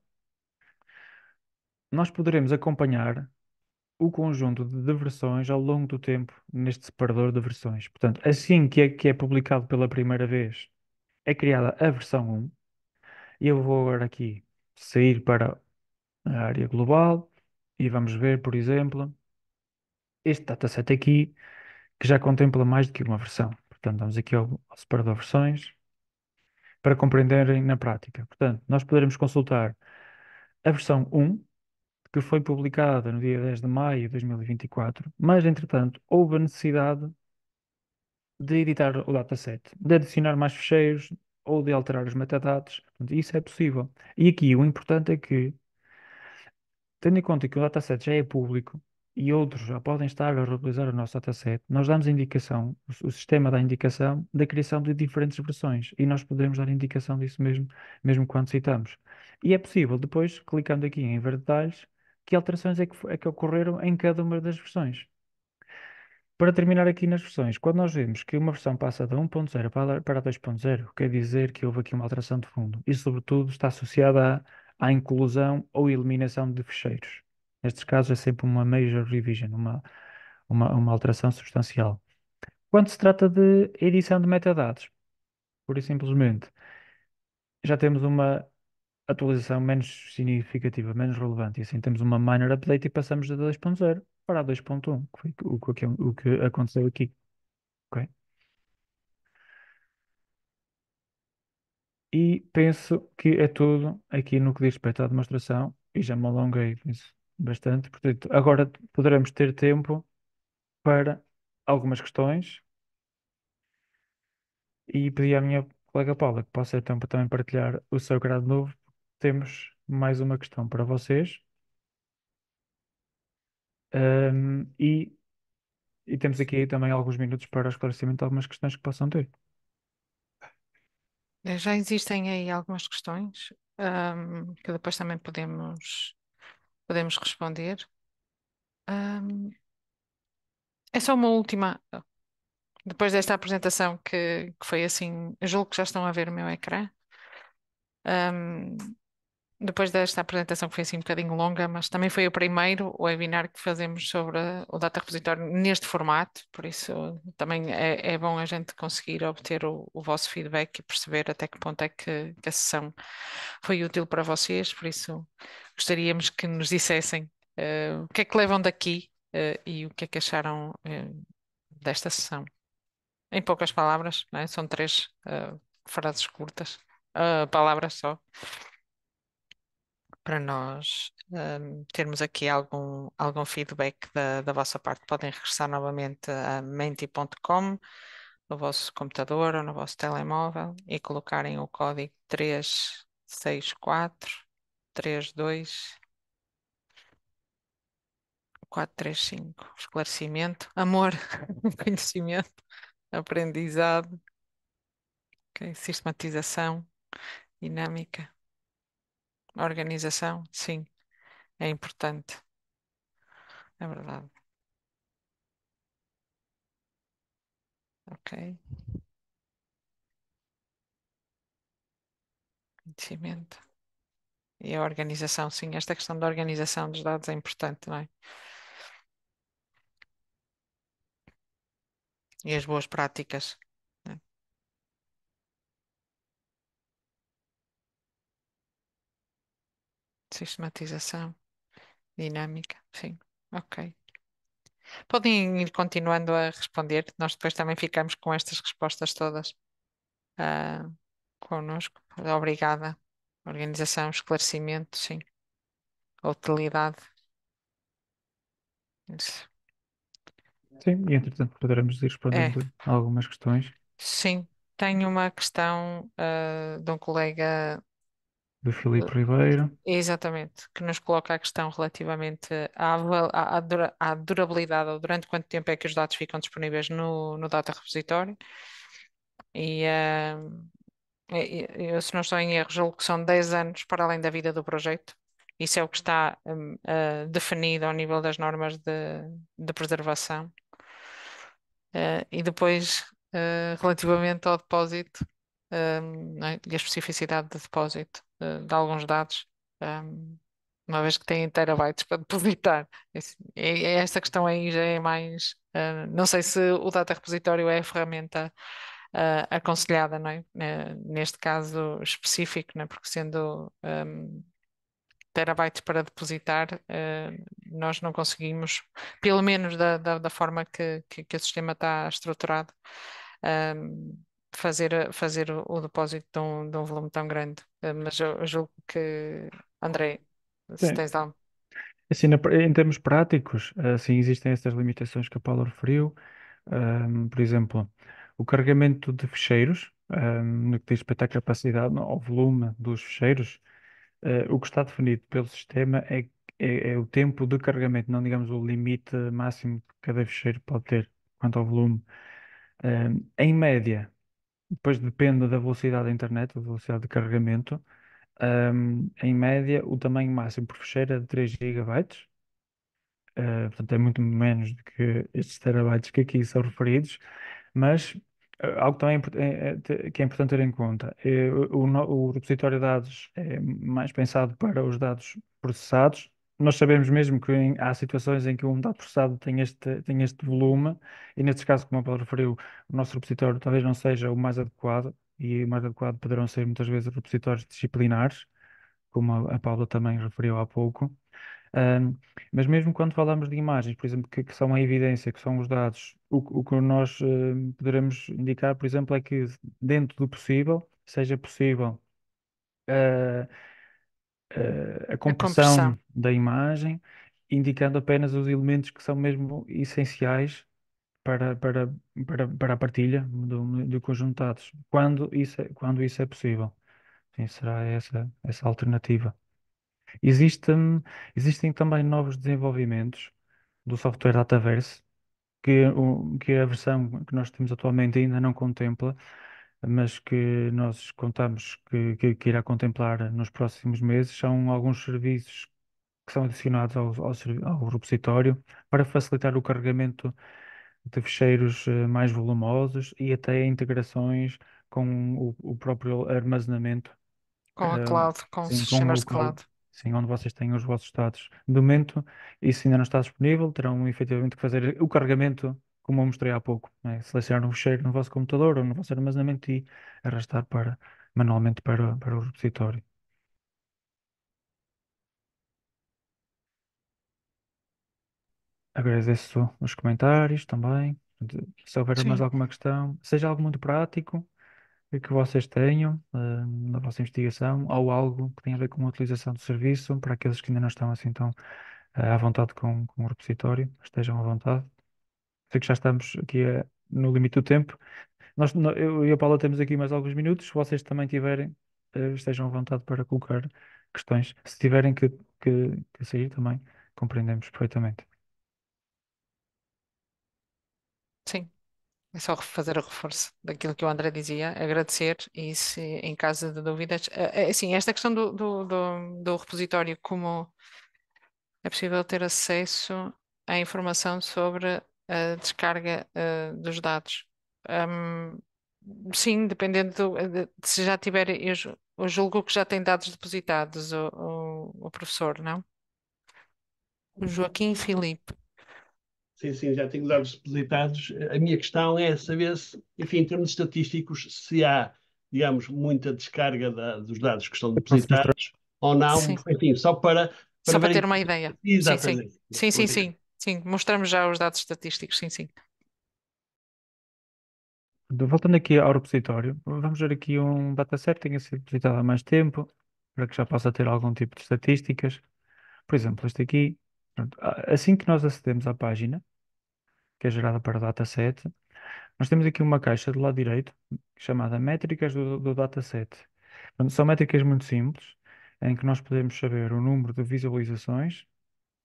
Speaker 1: nós poderemos acompanhar o conjunto de versões ao longo do tempo neste separador de versões. Portanto, assim que é, que é publicado pela primeira vez, é criada a versão 1. E eu vou agora aqui sair para a área global e vamos ver, por exemplo, este dataset aqui, que já contempla mais do que uma versão. Portanto, vamos aqui ao, ao separador versões para compreenderem na prática. Portanto, nós poderemos consultar a versão 1 que foi publicada no dia 10 de maio de 2024, mas, entretanto, houve a necessidade de editar o dataset, de adicionar mais ficheiros ou de alterar os metadados. Isso é possível. E aqui o importante é que, tendo em conta que o dataset já é público e outros já podem estar a reutilizar o nosso dataset, nós damos indicação, o sistema dá indicação da criação de diferentes versões e nós podemos dar indicação disso mesmo, mesmo quando citamos. E é possível depois, clicando aqui em ver detalhes, que alterações é que, é que ocorreram em cada uma das versões. Para terminar aqui nas versões, quando nós vemos que uma versão passa da 1.0 para a 2.0, quer dizer que houve aqui uma alteração de fundo e, sobretudo, está associada à, à, inclusão ou eliminação de ficheiros. Nestes casos é sempre uma major revision, uma, uma, uma alteração substancial. Quando se trata de edição de metadados, pura e simplesmente, já temos uma atualização menos significativa, menos relevante. E assim temos uma minor update e passamos de 2.0 para a 2.1, que foi o, que, o que aconteceu aqui. Ok? E penso que é tudo aqui no que diz respeito à demonstração. E já me alonguei bastante. Portanto, agora poderemos ter tempo para algumas questões. E pedi à minha colega Paula que possa então também partilhar o seu grado novo temos mais uma questão para vocês. Um, e, e temos aqui também alguns minutos para esclarecimento de algumas questões que possam ter.
Speaker 2: Já existem aí algumas questões um, que depois também podemos, podemos responder. Um, é só uma última, depois desta apresentação que, que foi assim, julgo que já estão a ver o meu ecrã. Um, depois desta apresentação que foi assim um bocadinho longa, mas também foi o primeiro webinar que fazemos sobre o Data Repositório neste formato, por isso também é, é bom a gente conseguir obter o, o, vosso feedback e perceber até que ponto é que, que, a sessão foi útil para vocês, por isso gostaríamos que nos dissessem uh, o que é que levam daqui uh, e o que é que acharam uh, desta sessão. Em poucas palavras, né? são três frases curtas, palavras só para nós um, termos aqui algum, algum feedback da, da vossa parte. Podem regressar novamente a menti.com no vosso computador ou no vosso telemóvel e colocarem o código 364 32 435. Esclarecimento, amor, *laughs* conhecimento, aprendizado, okay, sistematização, dinâmica. Organização, sim, é importante, é verdade. Ok. Conhecimento. E a organização, sim, esta questão da organização dos dados é importante, não é? E as boas práticas. Sistematização, dinâmica, sim, ok. Podem ir continuando a responder, nós depois também ficamos com estas respostas todas uh, connosco. Obrigada. Organização, esclarecimento, sim. Utilidade.
Speaker 1: Isso. Sim, e entretanto poderemos ir respondendo é. algumas questões.
Speaker 2: Sim, tenho uma questão uh, de um colega
Speaker 1: do Filipe Ribeiro.
Speaker 2: Exatamente, que nos coloca a questão relativamente à, à, à durabilidade, ou durante quanto tempo é que os dados ficam disponíveis no, no Data Repositório. E uh, eu, se não estou em erro, julgo que são 10 anos para além da vida do projeto. Isso é o que está um, uh, definido ao nível das normas de, de preservação. Uh, e depois, eh, relativamente ao depósito, um, é? e a especificidade do depósito de alguns dados, uma vez que têm terabytes para *laughs* depositar. É, é esta questão aí já é mais. Ah, não sei se o data repositório é a ferramenta. Uh, aconselhada, não é? Uh, neste caso específico, não é? porque sendo um, terabytes para depositar, uh, nós não conseguimos, pelo menos da, da, da forma que, que, que, o sistema está estruturado, fazer, eh, fazer o depósito de um, de um volume tão grande. Eh, mas eu julgo que, André, se Sim. tens algo.
Speaker 1: Assim, em termos práticos, assim existem estas limitações que a Paula referiu. por exemplo, o carregamento de ficheiros, no que diz respeito à capacidade ao volume dos ficheiros, eh, o que está definido pelo sistema é, é- é o tempo de carregamento, não digamos o limite máximo que cada ficheiro pode ter quanto ao volume. em média, depois depende da velocidade da internet, da velocidade de carregamento. em média, o tamanho máximo por fecheira é de 3 GB. Uh, portanto, é muito menos do que estes terabytes que aqui são referidos, mas uh, algo também é é- é que é importante ter em conta, é, o, o o repositório de dados é mais pensado para os dados processados nós sabemos mesmo que em, há situações em que um dado processado tem este, tem este volume, e nesses casos, como a Paula referiu, o nosso repositório talvez não seja o mais adequado, e o mais adequado poderão ser muitas vezes repositórios disciplinares, como a, a Paula também referiu há pouco. Um, mas mesmo quando falamos de imagens, por exemplo, que, que são a evidência, que são os dados, o, o que nós uh, poderemos indicar, por exemplo, é que dentro do possível, seja possível uh, eh, a A compressão da imagem, indicando apenas os elementos que são mesmo essenciais para, para, para, para a partilha do, do conjunto de dados, quando isso é, quando isso é possível. Sim, será essa, essa alternativa. Existem, existem também novos desenvolvimentos do software Dataverse, que, o, que a versão que nós temos atualmente ainda não contempla, mas que nós contamos que, que, que, irá contemplar nos próximos meses, são alguns serviços que são adicionados ao, ao, ao repositório para facilitar o carregamento de fecheiros eh, mais volumosos e até integrações com o, o próprio armazenamento. Com a eh, cloud, com sim, os sistemas com o, de cloud. Sim, onde vocês têm os vossos dados. De momento, isso ainda não está disponível, terão efetivamente que fazer o carregamento como eu mostrei há pouco, né? selecionar um ficheiro no vosso computador ou no vosso armazenamento e arrastar para, manualmente para, para o repositório. Agradeço os comentários também. Se houver Sim. mais alguma questão, seja algo muito prático eh, que vocês tenham uh, na vossa investigação ou algo que tenha a ver com a utilização do serviço, para aqueles que ainda não estão assim tão uh, à vontade com, com o repositório, estejam à vontade. Sei que já estamos aqui eh, no limite do tempo. Nós, eu e a Paula temos aqui mais alguns minutos. Se vocês também tiverem, eh, estejam à vontade para colocar questões. Se tiverem que, que, que sair também, compreendemos perfeitamente.
Speaker 2: Sim, é só fazer o reforço daquilo que o André dizia, agradecer e se em caso de dúvidas, eh, assim, esta questão do, do, do, do repositório, como é possível ter acesso à informação sobre a descarga uh, dos dados. Um, sim, dependendo do, eh, de, se já tiver, eu, eu, julgo que já tem dados depositados, o, o, o professor, não? O Joaquim Filipe.
Speaker 1: Sim, sim, já tenho dados depositados. A minha questão é saber se, enfim, em termos estatísticos, se há, digamos, muita descarga da, dos dados que estão depositados ou não, sim. enfim, só para. para só para ter uma ideia. Exatamente. Sim, sim, sim. É.
Speaker 2: sim. Sim, mostramos já os dados estatísticos, sim, sim.
Speaker 1: Voltando aqui ao repositório, vamos ver aqui um dataset que tenha sido visitado há mais tempo, para que já possa ter algum tipo de estatísticas. Por exemplo, este aqui, pronto, assim que nós acedemos à página, que é gerada para o dataset, nós temos aqui uma caixa do lado direito, chamada métricas do, do dataset. Pronto, são métricas muito simples, em que nós podemos saber o número de visualizações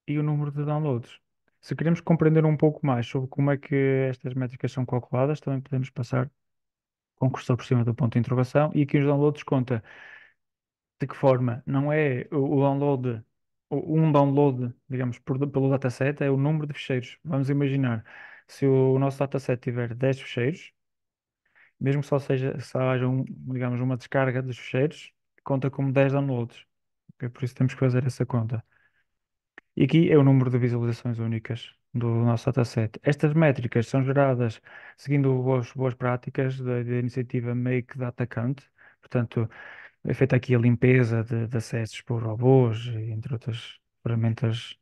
Speaker 1: e o número de downloads. Se queremos compreender um pouco mais sobre como é que estas métricas são calculadas, também podemos passar com o cursor por cima do ponto de interrogação e aqui os downloads conta de que forma não é o download, um download, digamos, por, pelo dataset, é o número de ficheiros. Vamos imaginar, se o nosso dataset tiver 10 ficheiros, mesmo que só, seja, só haja, um, digamos, uma descarga dos ficheiros, conta como 10 downloads. Okay? Por isso temos que fazer essa conta. E aqui é o número de visualizações únicas do nosso dataset. Estas métricas são geradas seguindo boas boas práticas da, da iniciativa Make Data Count, portanto, é feita aqui a limpeza de, de acessos por robôs, entre outras ferramentas,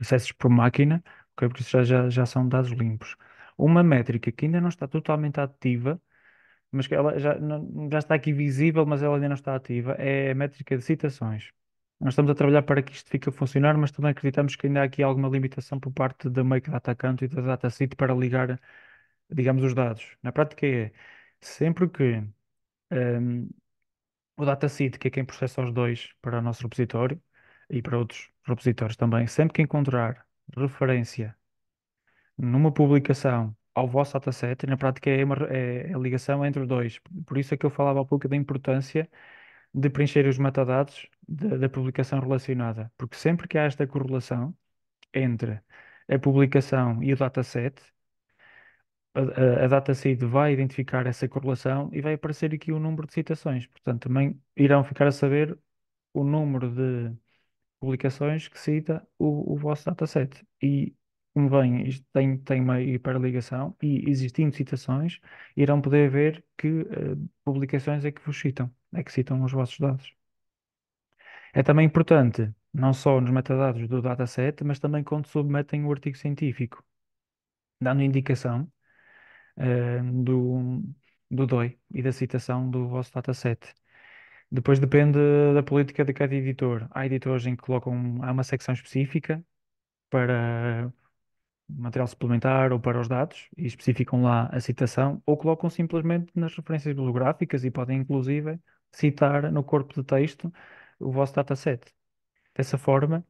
Speaker 1: acessos por máquina, okay? porque isso já, já são dados limpos. Uma métrica que ainda não está totalmente ativa, mas que ela já, já está aqui visível, mas ela ainda não está ativa, é a métrica de citações. Nós estamos a trabalhar para que isto fique a funcionar, mas também acreditamos que ainda há aqui alguma limitação por parte da Make Data Canto e da DataSeed para ligar, digamos, os dados. Na prática é sempre que um, o DataSeed, que é quem processa os dois para o nosso repositório e para outros repositórios também, sempre que encontrar referência numa publicação ao vosso dataset, na prática é, uma, é a é ligação entre os dois. Por isso é que eu falava há pouco da importância de preencher os metadados da, da publicação relacionada, porque sempre que há esta correlação entre a publicação e o dataset, a, a, a vai identificar essa correlação e vai aparecer aqui o número de citações. Portanto, também irão ficar a saber o número de publicações que cita o, o vosso dataset. E, como bem, isto tem, tem uma hiperligação e existindo citações, irão poder ver que uh, publicações é que vos citam é que citam os vossos dados. É também importante, não só nos metadados do dataset, mas também quando submetem o artigo científico, dando indicação uh, do, do DOI e da citação do vosso dataset. Depois depende da política de cada editor. Há editores em que colocam há uma secção específica para material suplementar ou para os dados e especificam lá a citação, ou colocam simplesmente nas referências bibliográficas e podem, inclusive, citar no corpo de texto o vosso dataset. Dessa forma,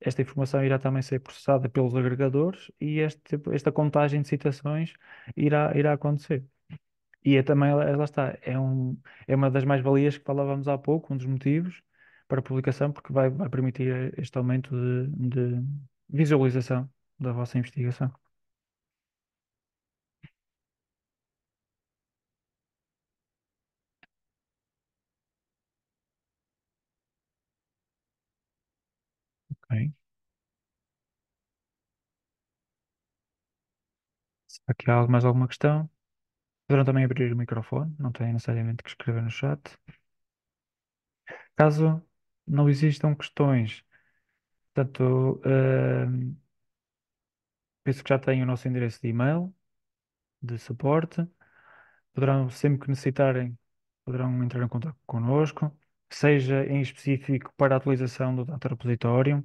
Speaker 1: esta informação irá também ser processada pelos agregadores e este, esta contagem de citações irá, irá acontecer. E é também, eh, lá está, é, um, é uma das mais-valias que falávamos há pouco, um dos motivos para a publicação, porque vai, vai permitir eh, este aumento de, de visualização da vossa investigação. Aqui há algo- mais alguma questão? Poderão também abrir o microfone, não têm necessariamente que escrever no chat. Caso não existam questões, portanto, ehm, penso que já têm o nosso endereço de e-mail de suporte. Poderão, sempre que necessitarem, poderão entrar em contato connosco, seja em específico para a atualização do Data Repositorium.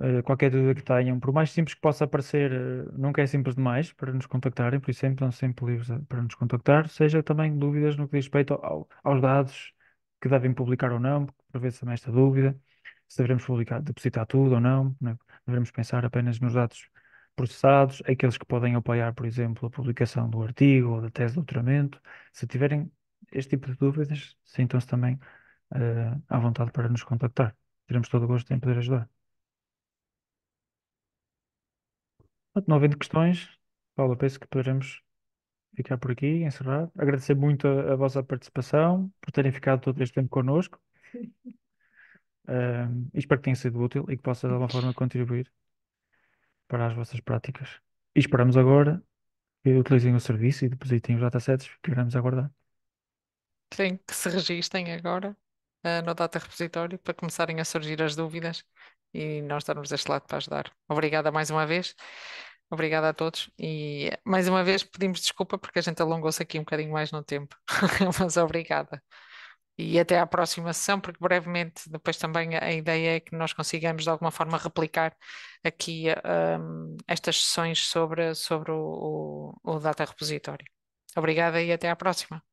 Speaker 1: Eh, qualquer dúvida que tenham, por mais simples que possa parecer, eh, nunca é simples demais para nos contactarem, por isso sempre é estão sempre livres eh, para nos contactar, seja também dúvidas no que diz respeito ao, aos dados que devem publicar ou não, porque ver se também esta dúvida, se devemos publicar, depositar tudo ou não, né? devemos pensar apenas nos dados processados, aqueles que podem apoiar, por exemplo, a publicação do artigo ou da tese de doutoramento, se tiverem este tipo de dúvidas, sintam-se também uh, à vontade para nos contactar. Teremos todo o gosto em poder ajudar. Não havendo questões, Paulo penso que poderemos ficar por aqui, encerrar. Agradecer muito a, a vossa participação, por terem ficado todo este tempo connosco. espero que tenha sido útil e que possa de alguma forma contribuir para as vossas práticas. E esperamos agora que utilizem o serviço e depositem os datasets que queremos aguardar.
Speaker 2: Tem que se registrem agora uh, no Data Repositório para começarem a surgir as dúvidas e nós estarmos deste lado para ajudar. Obrigada mais uma vez. Obrigada a todos e mais uma vez pedimos desculpa porque a gente alongou-se aqui um bocadinho mais no tempo, *laughs* mas obrigada. E até à próxima sessão, porque brevemente depois também a ideia é que nós consigamos de alguma forma replicar aqui um, estas sessões sobre, sobre o, o, o Data Repositório. Obrigada e até à próxima.